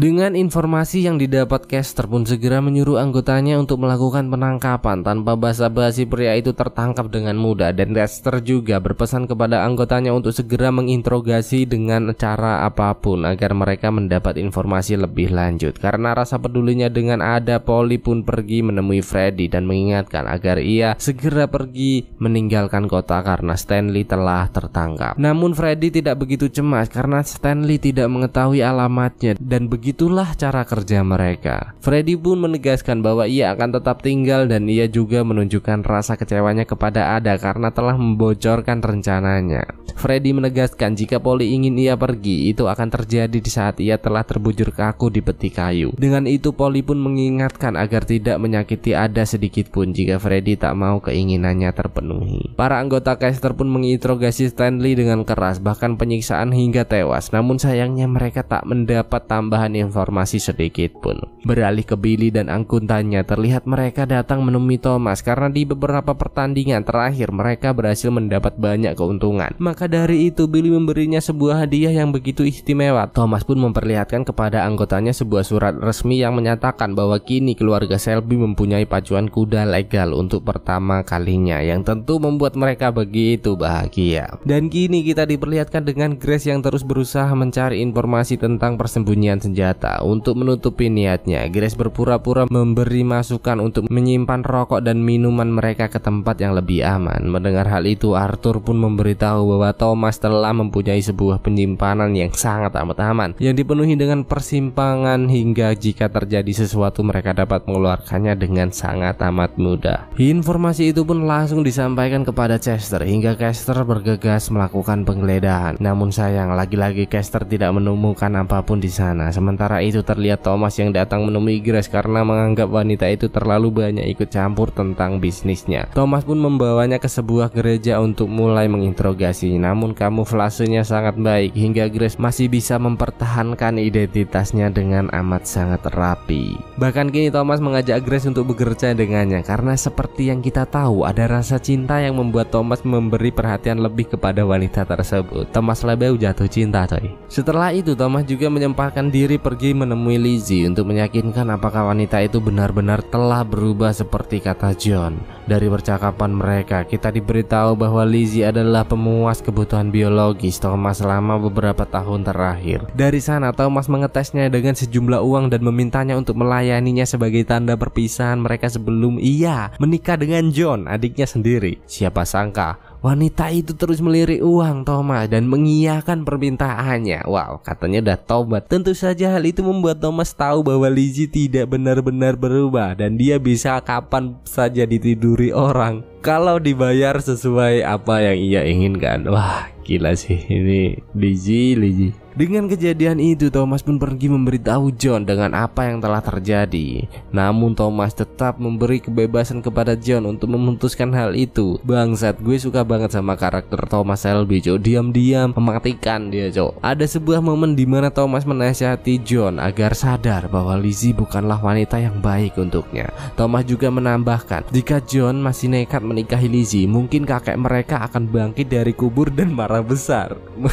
Dengan informasi yang didapat Caster pun segera menyuruh anggotanya untuk melakukan penangkapan tanpa basa-basi pria itu tertangkap dengan mudah dan Caster juga berpesan kepada anggotanya untuk segera menginterogasi dengan cara apapun agar mereka mendapat informasi lebih lanjut karena rasa pedulinya dengan ada Polly pun pergi menemui Freddy dan mengingatkan agar ia segera pergi meninggalkan kota karena Stanley telah tertangkap. Namun Freddy tidak begitu cemas karena Stanley tidak mengetahui alamatnya dan begitu begitulah cara kerja mereka. Freddy pun menegaskan bahwa ia akan tetap tinggal dan ia juga menunjukkan rasa kecewanya kepada Ada karena telah membocorkan rencananya. Freddy menegaskan jika Polly ingin ia pergi, itu akan terjadi di saat ia telah terbujur kaku di peti kayu. Dengan itu Polly pun mengingatkan agar tidak menyakiti Ada sedikit pun jika Freddy tak mau keinginannya terpenuhi. Para anggota Kaiser pun menginterogasi Stanley dengan keras bahkan penyiksaan hingga tewas. Namun sayangnya mereka tak mendapat tambahan informasi sedikit pun. Beralih ke Billy dan angkutannya, terlihat mereka datang menemui Thomas karena di beberapa pertandingan terakhir mereka berhasil mendapat banyak keuntungan. Maka dari itu Billy memberinya sebuah hadiah yang begitu istimewa. Thomas pun memperlihatkan kepada anggotanya sebuah surat resmi yang menyatakan bahwa kini keluarga Selby mempunyai pacuan kuda legal untuk pertama kalinya yang tentu membuat mereka begitu bahagia. Dan kini kita diperlihatkan dengan Grace yang terus berusaha mencari informasi tentang persembunyian senjata senjata Untuk menutupi niatnya, Grace berpura-pura memberi masukan untuk menyimpan rokok dan minuman mereka ke tempat yang lebih aman Mendengar hal itu, Arthur pun memberitahu bahwa Thomas telah mempunyai sebuah penyimpanan yang sangat amat aman Yang dipenuhi dengan persimpangan hingga jika terjadi sesuatu mereka dapat mengeluarkannya dengan sangat amat mudah Informasi itu pun langsung disampaikan kepada Chester hingga Chester bergegas melakukan penggeledahan Namun sayang, lagi-lagi Chester tidak menemukan apapun di sana Sementara Sementara itu terlihat Thomas yang datang menemui Grace karena menganggap wanita itu terlalu banyak ikut campur tentang bisnisnya. Thomas pun membawanya ke sebuah gereja untuk mulai menginterogasi. Namun kamuflasenya sangat baik hingga Grace masih bisa mempertahankan identitasnya dengan amat sangat rapi. Bahkan kini Thomas mengajak Grace untuk bekerja dengannya karena seperti yang kita tahu ada rasa cinta yang membuat Thomas memberi perhatian lebih kepada wanita tersebut. Thomas lebih jatuh cinta coy. Setelah itu Thomas juga menyempatkan diri pergi menemui Lizzie untuk meyakinkan apakah wanita itu benar-benar telah berubah seperti kata John. Dari percakapan mereka, kita diberitahu bahwa Lizzie adalah pemuas kebutuhan biologis Thomas selama beberapa tahun terakhir. Dari sana, Thomas mengetesnya dengan sejumlah uang dan memintanya untuk melayaninya sebagai tanda perpisahan mereka sebelum ia menikah dengan John, adiknya sendiri. Siapa sangka Wanita itu terus melirik uang Thomas dan mengiyakan permintaannya. Wow, katanya udah tobat. Tentu saja hal itu membuat Thomas tahu bahwa Lizzie tidak benar-benar berubah dan dia bisa kapan saja ditiduri orang kalau dibayar sesuai apa yang ia inginkan. Wah, gila sih ini Lizzie, Lizzie. Dengan kejadian itu, Thomas pun pergi memberitahu John dengan apa yang telah terjadi. Namun Thomas tetap memberi kebebasan kepada John untuk memutuskan hal itu. Bangsat, gue suka banget sama karakter Thomas Shelby, cok. Diam-diam mematikan dia, cok. Ada sebuah momen di mana Thomas menasihati John agar sadar bahwa Lizzie bukanlah wanita yang baik untuknya. Thomas juga menambahkan, jika John masih nekat menikahi Lizzie, mungkin kakek mereka akan bangkit dari kubur dan marah besar.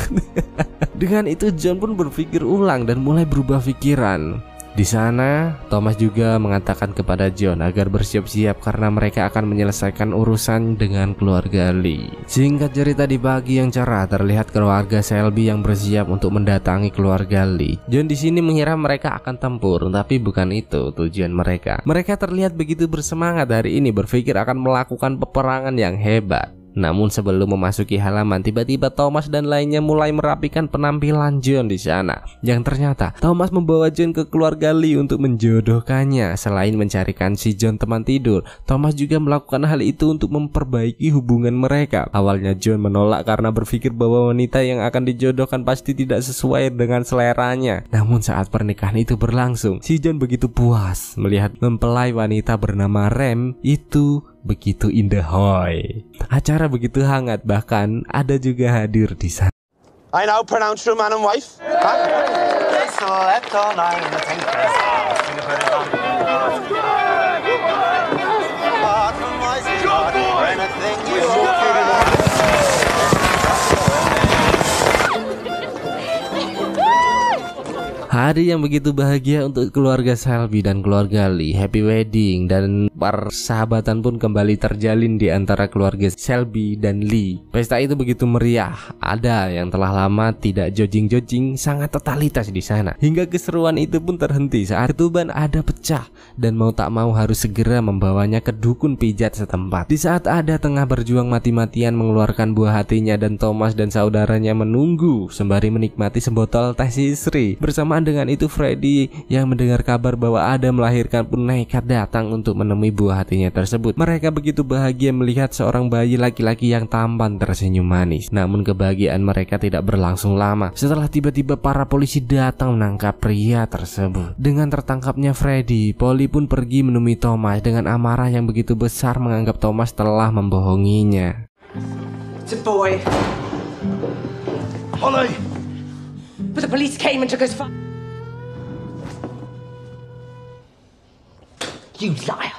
dengan itu John pun berpikir ulang dan mulai berubah pikiran. Di sana, Thomas juga mengatakan kepada John agar bersiap-siap karena mereka akan menyelesaikan urusan dengan keluarga Lee. Singkat cerita di pagi yang cerah terlihat keluarga Selby yang bersiap untuk mendatangi keluarga Lee. John di sini mengira mereka akan tempur, tapi bukan itu tujuan mereka. Mereka terlihat begitu bersemangat hari ini berpikir akan melakukan peperangan yang hebat. Namun sebelum memasuki halaman, tiba-tiba Thomas dan lainnya mulai merapikan penampilan John di sana. Yang ternyata Thomas membawa John ke keluarga Lee untuk menjodohkannya. Selain mencarikan si John teman tidur, Thomas juga melakukan hal itu untuk memperbaiki hubungan mereka. Awalnya John menolak karena berpikir bahwa wanita yang akan dijodohkan pasti tidak sesuai dengan seleranya. Namun saat pernikahan itu berlangsung, si John begitu puas melihat mempelai wanita bernama Rem itu begitu indah hoy. Acara begitu hangat bahkan ada juga hadir di sana. I now pronounce you man and wife. Huh? Hari yang begitu bahagia untuk keluarga Selby dan keluarga Lee. Happy wedding dan persahabatan pun kembali terjalin di antara keluarga Selby dan Lee. Pesta itu begitu meriah. Ada yang telah lama tidak jojing-jojing sangat totalitas di sana. Hingga keseruan itu pun terhenti saat tuban ada pecah dan mau tak mau harus segera membawanya ke dukun pijat setempat. Di saat ada tengah berjuang mati-matian mengeluarkan buah hatinya dan Thomas dan saudaranya menunggu sembari menikmati sebotol teh sisri bersamaan dengan dengan itu Freddy yang mendengar kabar bahwa ada melahirkan pun nekat datang untuk menemui buah hatinya tersebut. Mereka begitu bahagia melihat seorang bayi laki-laki yang tampan tersenyum manis. Namun kebahagiaan mereka tidak berlangsung lama. Setelah tiba-tiba para polisi datang menangkap pria tersebut. Dengan tertangkapnya Freddy, Polly pun pergi menemui Thomas dengan amarah yang begitu besar menganggap Thomas telah membohonginya. It's a boy. Polly, But the police came and took his father. You liar!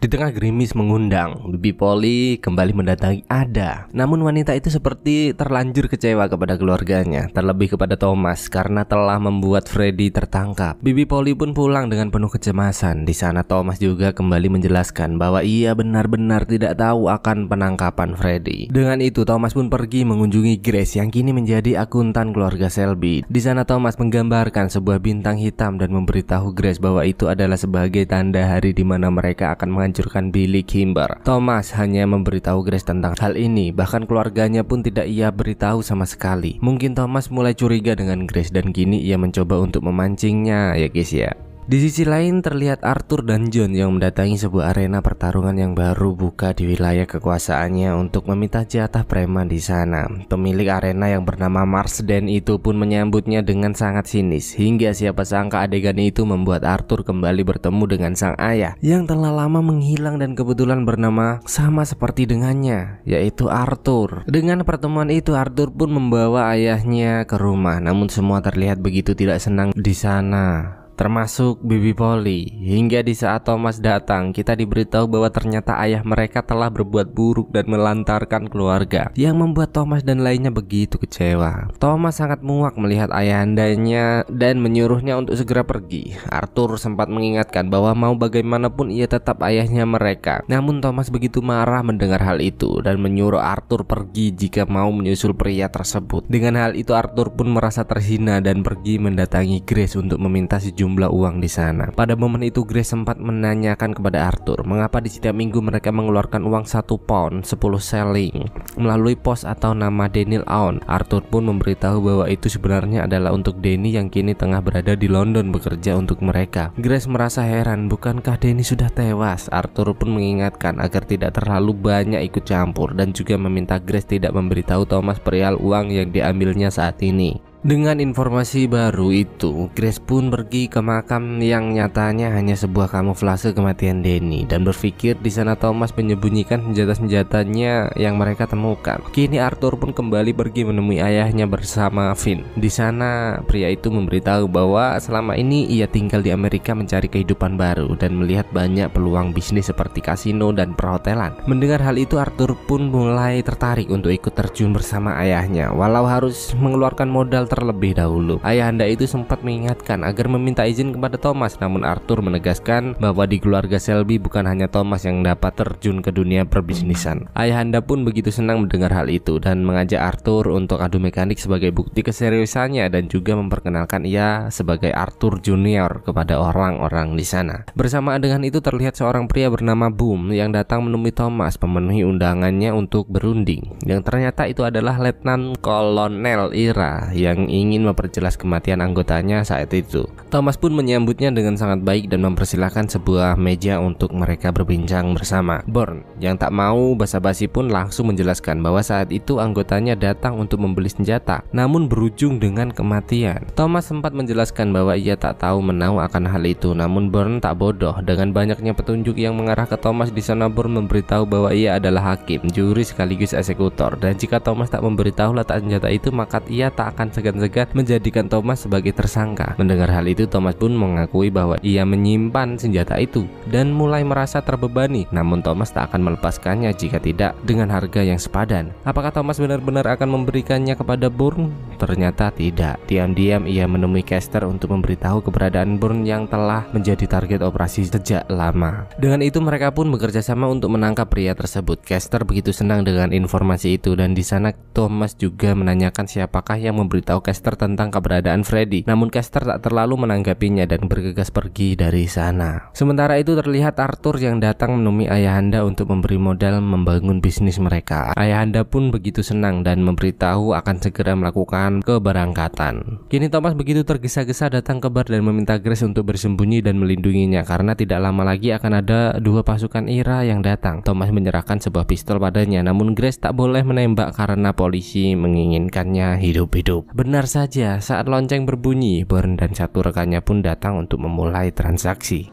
Di tengah gerimis mengundang, Bibi Polly kembali mendatangi Ada. Namun wanita itu seperti terlanjur kecewa kepada keluarganya, terlebih kepada Thomas karena telah membuat Freddy tertangkap. Bibi Polly pun pulang dengan penuh kecemasan. Di sana Thomas juga kembali menjelaskan bahwa ia benar-benar tidak tahu akan penangkapan Freddy. Dengan itu Thomas pun pergi mengunjungi Grace yang kini menjadi akuntan keluarga Selby. Di sana Thomas menggambarkan sebuah bintang hitam dan memberitahu Grace bahwa itu adalah sebagai tanda hari di mana mereka akan menghancurkan Billy Kimber. Thomas hanya memberitahu Grace tentang hal ini, bahkan keluarganya pun tidak ia beritahu sama sekali. Mungkin Thomas mulai curiga dengan Grace dan kini ia mencoba untuk memancingnya ya guys ya. Di sisi lain terlihat Arthur dan John yang mendatangi sebuah arena pertarungan yang baru buka di wilayah kekuasaannya untuk meminta jatah preman di sana. Pemilik arena yang bernama Marsden itu pun menyambutnya dengan sangat sinis hingga siapa sangka adegan itu membuat Arthur kembali bertemu dengan sang ayah yang telah lama menghilang dan kebetulan bernama sama seperti dengannya yaitu Arthur. Dengan pertemuan itu Arthur pun membawa ayahnya ke rumah namun semua terlihat begitu tidak senang di sana termasuk Bibi Polly. Hingga di saat Thomas datang, kita diberitahu bahwa ternyata ayah mereka telah berbuat buruk dan melantarkan keluarga, yang membuat Thomas dan lainnya begitu kecewa. Thomas sangat muak melihat ayahandanya dan menyuruhnya untuk segera pergi. Arthur sempat mengingatkan bahwa mau bagaimanapun ia tetap ayahnya mereka. Namun Thomas begitu marah mendengar hal itu dan menyuruh Arthur pergi jika mau menyusul pria tersebut. Dengan hal itu Arthur pun merasa terhina dan pergi mendatangi Grace untuk meminta sejumlah sejumlah uang di sana. Pada momen itu Grace sempat menanyakan kepada Arthur mengapa di setiap minggu mereka mengeluarkan uang satu pound 10 selling melalui pos atau nama Daniel Aun. Arthur pun memberitahu bahwa itu sebenarnya adalah untuk Denny yang kini tengah berada di London bekerja untuk mereka. Grace merasa heran, bukankah Denny sudah tewas? Arthur pun mengingatkan agar tidak terlalu banyak ikut campur dan juga meminta Grace tidak memberitahu Thomas perihal uang yang diambilnya saat ini. Dengan informasi baru itu, Grace pun pergi ke makam yang nyatanya hanya sebuah kamuflase kematian Denny dan berpikir di sana Thomas menyembunyikan senjata-senjatanya yang mereka temukan. Kini Arthur pun kembali pergi menemui ayahnya bersama Finn. Di sana, pria itu memberitahu bahwa selama ini ia tinggal di Amerika mencari kehidupan baru dan melihat banyak peluang bisnis seperti kasino dan perhotelan. Mendengar hal itu, Arthur pun mulai tertarik untuk ikut terjun bersama ayahnya, walau harus mengeluarkan modal terlebih dahulu. Ayahanda itu sempat mengingatkan agar meminta izin kepada Thomas, namun Arthur menegaskan bahwa di keluarga Selby bukan hanya Thomas yang dapat terjun ke dunia perbisnisan. Ayahanda pun begitu senang mendengar hal itu dan mengajak Arthur untuk adu mekanik sebagai bukti keseriusannya dan juga memperkenalkan ia sebagai Arthur Junior kepada orang-orang di sana. Bersamaan dengan itu terlihat seorang pria bernama Boom yang datang menemui Thomas memenuhi undangannya untuk berunding. Yang ternyata itu adalah Letnan Kolonel Ira yang yang ingin memperjelas kematian anggotanya saat itu. Thomas pun menyambutnya dengan sangat baik dan mempersilahkan sebuah meja untuk mereka berbincang bersama. Born yang tak mau basa-basi pun langsung menjelaskan bahwa saat itu anggotanya datang untuk membeli senjata, namun berujung dengan kematian. Thomas sempat menjelaskan bahwa ia tak tahu menau akan hal itu, namun Born tak bodoh dengan banyaknya petunjuk yang mengarah ke Thomas di sana Born memberitahu bahwa ia adalah hakim, juri sekaligus eksekutor dan jika Thomas tak memberitahu letak senjata itu maka ia tak akan segera segan-segan menjadikan Thomas sebagai tersangka. Mendengar hal itu, Thomas pun mengakui bahwa ia menyimpan senjata itu dan mulai merasa terbebani. Namun Thomas tak akan melepaskannya jika tidak dengan harga yang sepadan. Apakah Thomas benar-benar akan memberikannya kepada Bourne? Ternyata tidak. Diam-diam ia menemui Caster untuk memberitahu keberadaan Bourne yang telah menjadi target operasi sejak lama. Dengan itu mereka pun bekerja sama untuk menangkap pria tersebut. Caster begitu senang dengan informasi itu dan di sana Thomas juga menanyakan siapakah yang memberitahu memberitahu Caster tentang keberadaan Freddy, namun Caster tak terlalu menanggapinya dan bergegas pergi dari sana. Sementara itu terlihat Arthur yang datang menemui ayahanda untuk memberi modal membangun bisnis mereka. Ayahanda pun begitu senang dan memberitahu akan segera melakukan keberangkatan. Kini Thomas begitu tergesa-gesa datang ke bar dan meminta Grace untuk bersembunyi dan melindunginya karena tidak lama lagi akan ada dua pasukan Ira yang datang. Thomas menyerahkan sebuah pistol padanya, namun Grace tak boleh menembak karena polisi menginginkannya hidup-hidup. Benar saja, saat lonceng berbunyi, Born dan satu rekannya pun datang untuk memulai transaksi.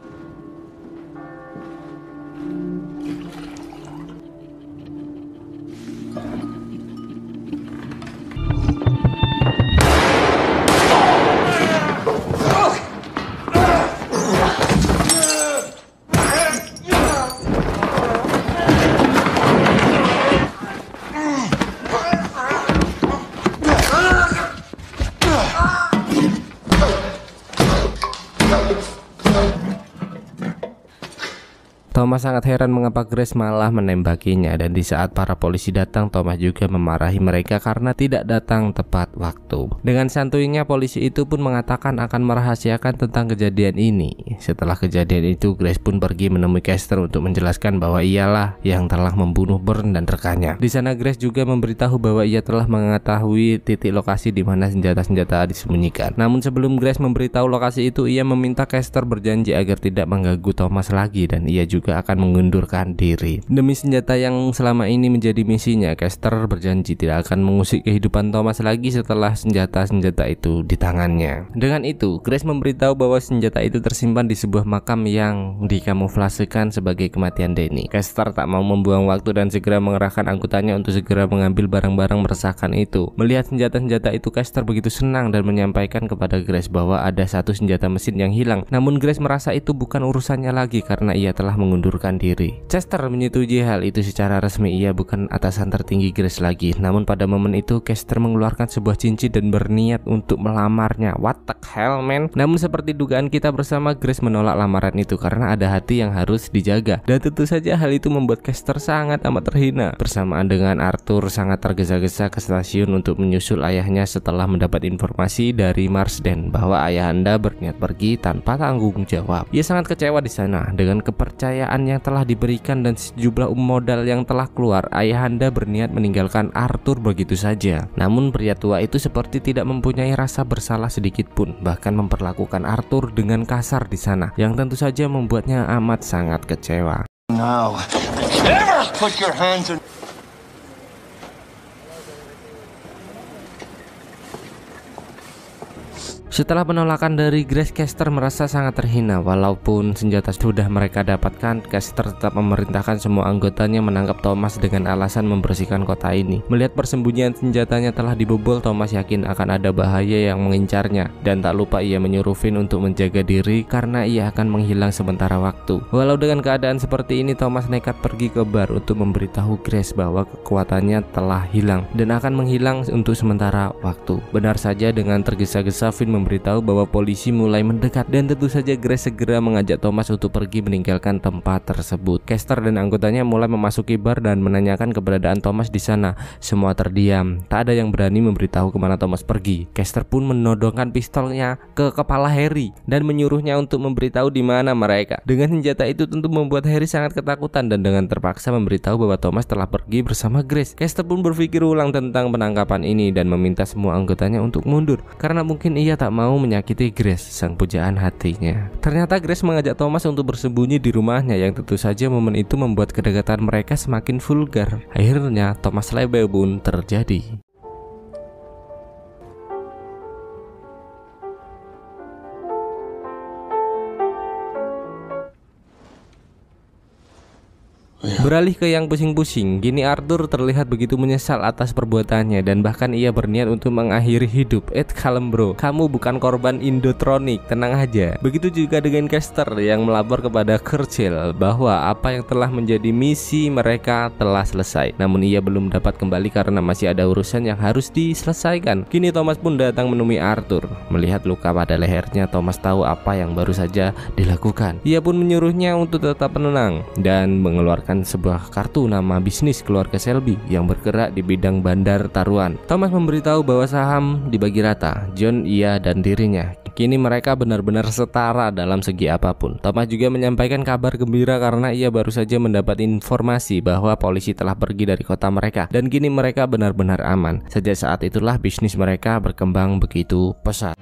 Thomas sangat heran mengapa Grace malah menembakinya dan di saat para polisi datang Thomas juga memarahi mereka karena tidak datang tepat waktu. Dengan santuinya polisi itu pun mengatakan akan merahasiakan tentang kejadian ini. Setelah kejadian itu Grace pun pergi menemui Caster untuk menjelaskan bahwa ialah yang telah membunuh Bern dan rekannya. Di sana Grace juga memberitahu bahwa ia telah mengetahui titik lokasi di mana senjata-senjata disembunyikan. Namun sebelum Grace memberitahu lokasi itu ia meminta Caster berjanji agar tidak mengganggu Thomas lagi dan ia juga juga akan mengundurkan diri. Demi senjata yang selama ini menjadi misinya, Caster berjanji tidak akan mengusik kehidupan Thomas lagi setelah senjata-senjata itu di tangannya. Dengan itu, Grace memberitahu bahwa senjata itu tersimpan di sebuah makam yang dikamuflasikan sebagai kematian Denny. Caster tak mau membuang waktu dan segera mengerahkan angkutannya untuk segera mengambil barang-barang meresahkan itu. Melihat senjata-senjata itu, Caster begitu senang dan menyampaikan kepada Grace bahwa ada satu senjata mesin yang hilang. Namun Grace merasa itu bukan urusannya lagi karena ia telah mengundurkan mengundurkan diri. Chester menyetujui hal itu secara resmi ia bukan atasan tertinggi Grace lagi. Namun pada momen itu Chester mengeluarkan sebuah cincin dan berniat untuk melamarnya. What the hell man? Namun seperti dugaan kita bersama Grace menolak lamaran itu karena ada hati yang harus dijaga. Dan tentu saja hal itu membuat Chester sangat amat terhina. Bersamaan dengan Arthur sangat tergesa-gesa ke stasiun untuk menyusul ayahnya setelah mendapat informasi dari Marsden bahwa ayah anda berniat pergi tanpa tanggung jawab. Ia sangat kecewa di sana dengan kepercayaan kekayaan yang telah diberikan dan sejumlah modal yang telah keluar, ayahanda berniat meninggalkan Arthur begitu saja. Namun pria tua itu seperti tidak mempunyai rasa bersalah sedikit pun, bahkan memperlakukan Arthur dengan kasar di sana, yang tentu saja membuatnya amat sangat kecewa. Now, Setelah penolakan dari Grace, Caster merasa sangat terhina walaupun senjata sudah mereka dapatkan, Caster tetap memerintahkan semua anggotanya menangkap Thomas dengan alasan membersihkan kota ini. Melihat persembunyian senjatanya telah dibobol, Thomas yakin akan ada bahaya yang mengincarnya dan tak lupa ia menyuruh Finn untuk menjaga diri karena ia akan menghilang sementara waktu. Walau dengan keadaan seperti ini, Thomas nekat pergi ke bar untuk memberitahu Grace bahwa kekuatannya telah hilang dan akan menghilang untuk sementara waktu. Benar saja dengan tergesa-gesa Finn memberitahu bahwa polisi mulai mendekat dan tentu saja Grace segera mengajak Thomas untuk pergi meninggalkan tempat tersebut. Kester dan anggotanya mulai memasuki bar dan menanyakan keberadaan Thomas di sana. Semua terdiam, tak ada yang berani memberitahu kemana Thomas pergi. Kester pun menodongkan pistolnya ke kepala Harry dan menyuruhnya untuk memberitahu di mana mereka. Dengan senjata itu tentu membuat Harry sangat ketakutan dan dengan terpaksa memberitahu bahwa Thomas telah pergi bersama Grace. Kester pun berpikir ulang tentang penangkapan ini dan meminta semua anggotanya untuk mundur karena mungkin ia tak tak mau menyakiti Grace, sang pujaan hatinya. Ternyata Grace mengajak Thomas untuk bersembunyi di rumahnya yang tentu saja momen itu membuat kedekatan mereka semakin vulgar. Akhirnya Thomas Lebel pun terjadi. Iya. Beralih ke yang pusing-pusing, gini Arthur terlihat begitu menyesal atas perbuatannya dan bahkan ia berniat untuk mengakhiri hidup. Ed kalem bro, kamu bukan korban Indotronic, tenang aja. Begitu juga dengan Caster yang melapor kepada Kerchil bahwa apa yang telah menjadi misi mereka telah selesai. Namun ia belum dapat kembali karena masih ada urusan yang harus diselesaikan. Kini Thomas pun datang menemui Arthur. Melihat luka pada lehernya, Thomas tahu apa yang baru saja dilakukan. Ia pun menyuruhnya untuk tetap tenang dan mengeluarkan menciptakan sebuah kartu nama bisnis keluarga Selby yang bergerak di bidang bandar taruhan. Thomas memberitahu bahwa saham dibagi rata, John, ia, dan dirinya. Kini mereka benar-benar setara dalam segi apapun. Thomas juga menyampaikan kabar gembira karena ia baru saja mendapat informasi bahwa polisi telah pergi dari kota mereka dan kini mereka benar-benar aman. Sejak saat itulah bisnis mereka berkembang begitu pesat.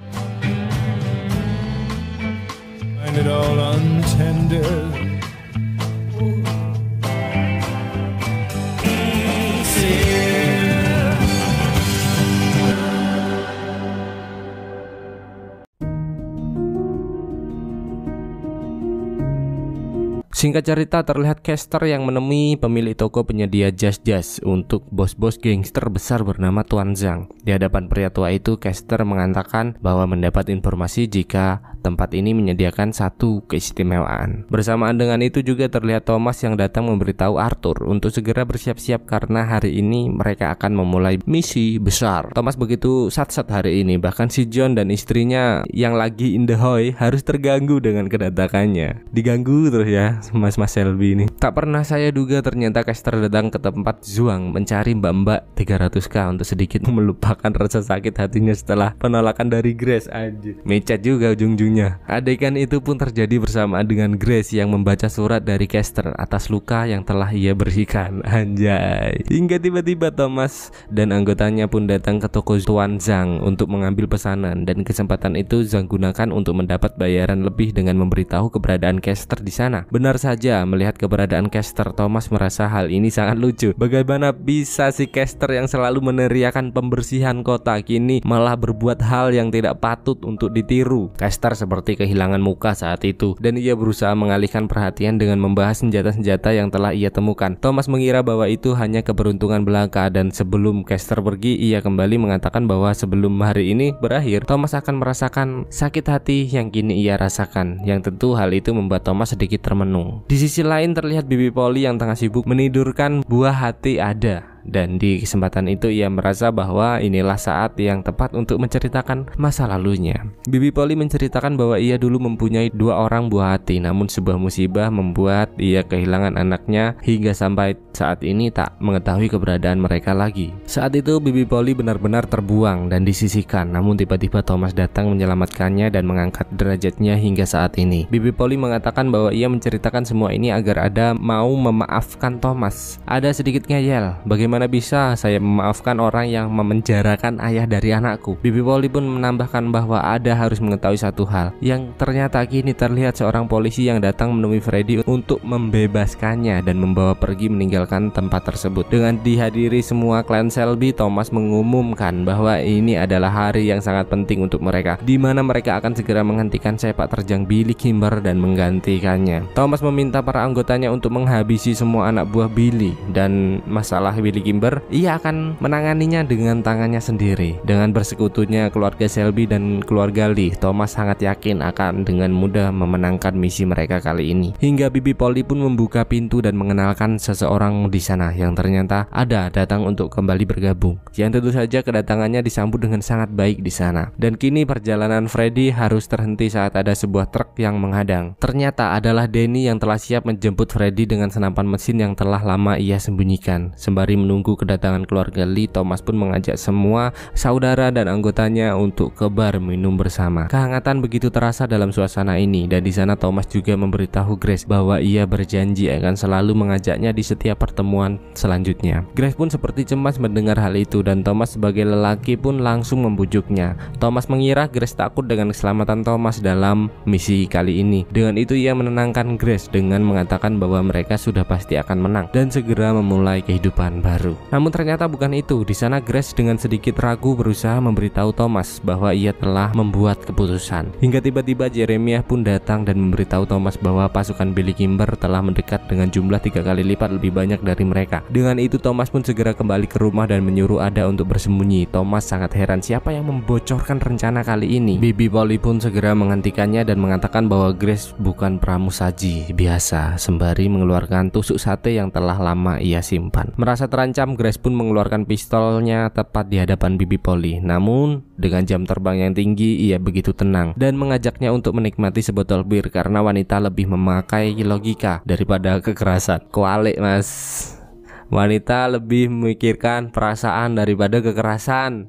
Singkat cerita terlihat Caster yang menemui pemilik toko penyedia jas-jas untuk bos-bos gangster besar bernama Tuan Zhang. Di hadapan pria tua itu, Caster mengatakan bahwa mendapat informasi jika tempat ini menyediakan satu keistimewaan. Bersamaan dengan itu juga terlihat Thomas yang datang memberitahu Arthur untuk segera bersiap-siap karena hari ini mereka akan memulai misi besar. Thomas begitu sat-sat hari ini, bahkan si John dan istrinya yang lagi in the hoy harus terganggu dengan kedatangannya. Diganggu terus ya mas-mas Selby ini. Tak pernah saya duga ternyata Kester datang ke tempat Zuang mencari mbak-mbak 300k untuk sedikit melupakan rasa sakit hatinya setelah penolakan dari Grace aja. Mecat juga ujung-ujungnya. Adegan itu pun terjadi bersamaan dengan Grace yang membaca surat dari Kester atas luka yang telah ia bersihkan. Anjay. Hingga tiba-tiba Thomas dan anggotanya pun datang ke toko Tuan Zhang untuk mengambil pesanan dan kesempatan itu Zhang gunakan untuk mendapat bayaran lebih dengan memberitahu keberadaan Kester di sana. Benar wajar saja melihat keberadaan caster Thomas merasa hal ini sangat lucu. Bagaimana bisa si caster yang selalu meneriakan pembersihan kota kini malah berbuat hal yang tidak patut untuk ditiru. Caster seperti kehilangan muka saat itu dan ia berusaha mengalihkan perhatian dengan membahas senjata-senjata yang telah ia temukan. Thomas mengira bahwa itu hanya keberuntungan belaka dan sebelum caster pergi ia kembali mengatakan bahwa sebelum hari ini berakhir Thomas akan merasakan sakit hati yang kini ia rasakan. Yang tentu hal itu membuat Thomas sedikit termenung. Di sisi lain terlihat Bibi Polly yang tengah sibuk menidurkan buah hati ada dan di kesempatan itu ia merasa bahwa inilah saat yang tepat untuk menceritakan masa lalunya. Bibi Polly menceritakan bahwa ia dulu mempunyai dua orang buah hati, namun sebuah musibah membuat ia kehilangan anaknya hingga sampai saat ini tak mengetahui keberadaan mereka lagi. Saat itu Bibi Polly benar-benar terbuang dan disisihkan, namun tiba-tiba Thomas datang menyelamatkannya dan mengangkat derajatnya hingga saat ini. Bibi Polly mengatakan bahwa ia menceritakan semua ini agar ada mau memaafkan Thomas. Ada sedikit ngeyel, bagaimana Bagaimana bisa saya memaafkan orang yang memenjarakan ayah dari anakku? Bibi Polly pun menambahkan bahwa ada harus mengetahui satu hal yang ternyata kini terlihat seorang polisi yang datang menemui Freddy untuk membebaskannya dan membawa pergi meninggalkan tempat tersebut. Dengan dihadiri semua klan Selby, Thomas mengumumkan bahwa ini adalah hari yang sangat penting untuk mereka, di mana mereka akan segera menghentikan sepak terjang Billy Kimber dan menggantikannya. Thomas meminta para anggotanya untuk menghabisi semua anak buah Billy dan masalah Billy dari Kimber, ia akan menanganinya dengan tangannya sendiri. Dengan bersekutunya keluarga Selby dan keluarga Lee, Thomas sangat yakin akan dengan mudah memenangkan misi mereka kali ini. Hingga Bibi Polly pun membuka pintu dan mengenalkan seseorang di sana yang ternyata ada datang untuk kembali bergabung. Yang tentu saja kedatangannya disambut dengan sangat baik di sana. Dan kini perjalanan Freddy harus terhenti saat ada sebuah truk yang menghadang. Ternyata adalah Denny yang telah siap menjemput Freddy dengan senapan mesin yang telah lama ia sembunyikan. Sembari menunggu kedatangan keluarga Lee, Thomas pun mengajak semua saudara dan anggotanya untuk ke bar minum bersama. Kehangatan begitu terasa dalam suasana ini dan di sana Thomas juga memberitahu Grace bahwa ia berjanji akan selalu mengajaknya di setiap pertemuan selanjutnya. Grace pun seperti cemas mendengar hal itu dan Thomas sebagai lelaki pun langsung membujuknya. Thomas mengira Grace takut dengan keselamatan Thomas dalam misi kali ini. Dengan itu ia menenangkan Grace dengan mengatakan bahwa mereka sudah pasti akan menang dan segera memulai kehidupan baru baru. Namun ternyata bukan itu. Di sana Grace dengan sedikit ragu berusaha memberitahu Thomas bahwa ia telah membuat keputusan. Hingga tiba-tiba Jeremiah pun datang dan memberitahu Thomas bahwa pasukan Billy Kimber telah mendekat dengan jumlah tiga kali lipat lebih banyak dari mereka. Dengan itu Thomas pun segera kembali ke rumah dan menyuruh Ada untuk bersembunyi. Thomas sangat heran siapa yang membocorkan rencana kali ini. Bibi Polly pun segera menghentikannya dan mengatakan bahwa Grace bukan pramusaji biasa sembari mengeluarkan tusuk sate yang telah lama ia simpan. Merasa terang terancam, Grace pun mengeluarkan pistolnya tepat di hadapan bibi Polly. Namun, dengan jam terbang yang tinggi, ia begitu tenang dan mengajaknya untuk menikmati sebotol bir karena wanita lebih memakai logika daripada kekerasan. Kualik, Mas. Wanita lebih memikirkan perasaan daripada kekerasan.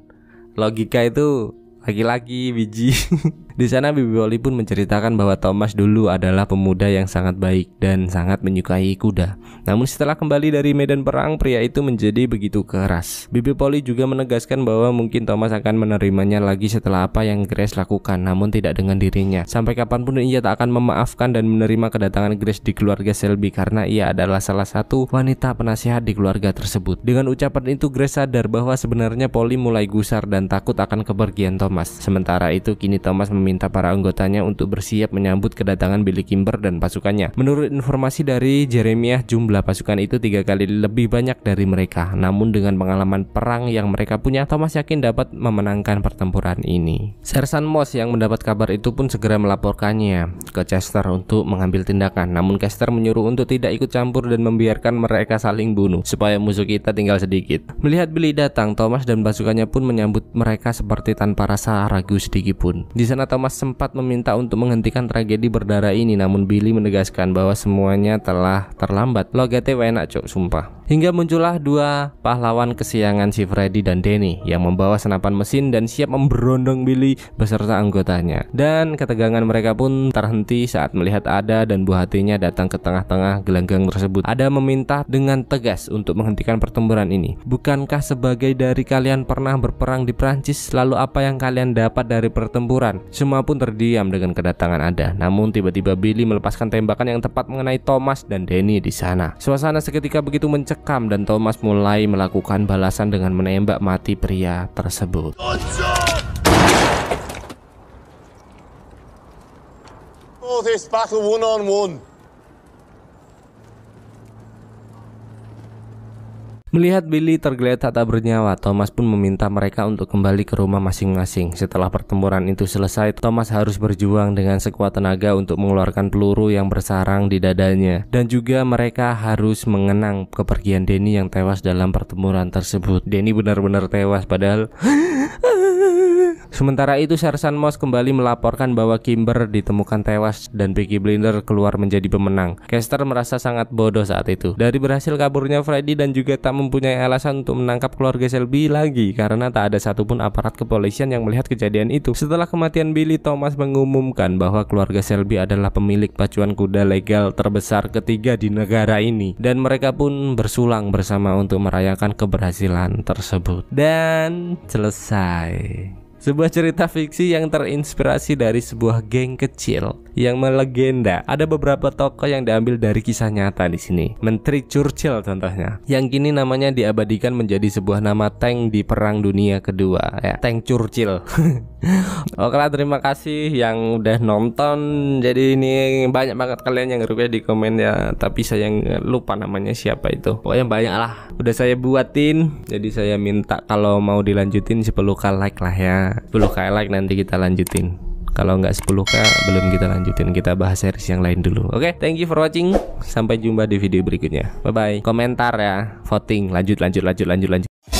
Logika itu laki-laki biji. Di sana Bibi Oli pun menceritakan bahwa Thomas dulu adalah pemuda yang sangat baik dan sangat menyukai kuda. Namun setelah kembali dari medan perang, pria itu menjadi begitu keras. Bibi Polly juga menegaskan bahwa mungkin Thomas akan menerimanya lagi setelah apa yang Grace lakukan, namun tidak dengan dirinya. Sampai kapanpun ia tak akan memaafkan dan menerima kedatangan Grace di keluarga Selby karena ia adalah salah satu wanita penasihat di keluarga tersebut. Dengan ucapan itu Grace sadar bahwa sebenarnya Polly mulai gusar dan takut akan kepergian Thomas. Sementara itu kini Thomas memiliki meminta para anggotanya untuk bersiap menyambut kedatangan Billy Kimber dan pasukannya. Menurut informasi dari Jeremiah, jumlah pasukan itu tiga kali lebih banyak dari mereka. Namun dengan pengalaman perang yang mereka punya, Thomas yakin dapat memenangkan pertempuran ini. Sersan Moss yang mendapat kabar itu pun segera melaporkannya ke Chester untuk mengambil tindakan. Namun Chester menyuruh untuk tidak ikut campur dan membiarkan mereka saling bunuh supaya musuh kita tinggal sedikit. Melihat Billy datang, Thomas dan pasukannya pun menyambut mereka seperti tanpa rasa ragu sedikit pun. Di sana Thomas Thomas sempat meminta untuk menghentikan tragedi berdarah ini namun Billy menegaskan bahwa semuanya telah terlambat. Logatnya enak cok, sumpah. Hingga muncullah dua pahlawan kesiangan si Freddy dan Danny yang membawa senapan mesin dan siap memberondong Billy beserta anggotanya. Dan ketegangan mereka pun terhenti saat melihat Ada dan buah hatinya datang ke tengah-tengah gelanggang tersebut. Ada meminta dengan tegas untuk menghentikan pertempuran ini. Bukankah sebagai dari kalian pernah berperang di Prancis lalu apa yang kalian dapat dari pertempuran? Semua pun terdiam dengan kedatangan Ada. Namun tiba-tiba Billy melepaskan tembakan yang tepat mengenai Thomas dan Danny di sana. Suasana seketika begitu mencekam dan Thomas mulai melakukan balasan dengan menembak mati pria tersebut. Oh, this battle one on one. Melihat Billy tergeletak tak bernyawa, Thomas pun meminta mereka untuk kembali ke rumah masing-masing. Setelah pertempuran itu selesai, Thomas harus berjuang dengan sekuat tenaga untuk mengeluarkan peluru yang bersarang di dadanya. Dan juga mereka harus mengenang kepergian Denny yang tewas dalam pertempuran tersebut. Denny benar-benar tewas padahal Sementara itu, Sersan Moss kembali melaporkan bahwa Kimber ditemukan tewas dan Peaky Blinder keluar menjadi pemenang. Caster merasa sangat bodoh saat itu. Dari berhasil kaburnya Freddy dan juga tak mempunyai alasan untuk menangkap keluarga Selby lagi karena tak ada satupun aparat kepolisian yang melihat kejadian itu. Setelah kematian Billy, Thomas mengumumkan bahwa keluarga Selby adalah pemilik pacuan kuda legal terbesar ketiga di negara ini dan mereka pun bersulang bersama untuk merayakan keberhasilan tersebut. Dan selesai. Sebuah cerita fiksi yang terinspirasi dari sebuah geng kecil yang melegenda. Ada beberapa tokoh yang diambil dari kisah nyata di sini. Menteri Churchill contohnya, yang kini namanya diabadikan menjadi sebuah nama tank di Perang Dunia Kedua. Ya, tank Churchill. Oke lah, terima kasih yang udah nonton. Jadi ini banyak banget kalian yang rupiah di komen ya, tapi saya lupa namanya siapa itu. Pokoknya banyak lah. Udah saya buatin. Jadi saya minta kalau mau dilanjutin 10 kali like lah ya 10k like nanti kita lanjutin kalau nggak 10k belum kita lanjutin kita bahas series yang lain dulu oke okay, thank you for watching sampai jumpa di video berikutnya bye bye komentar ya voting lanjut lanjut lanjut lanjut lanjut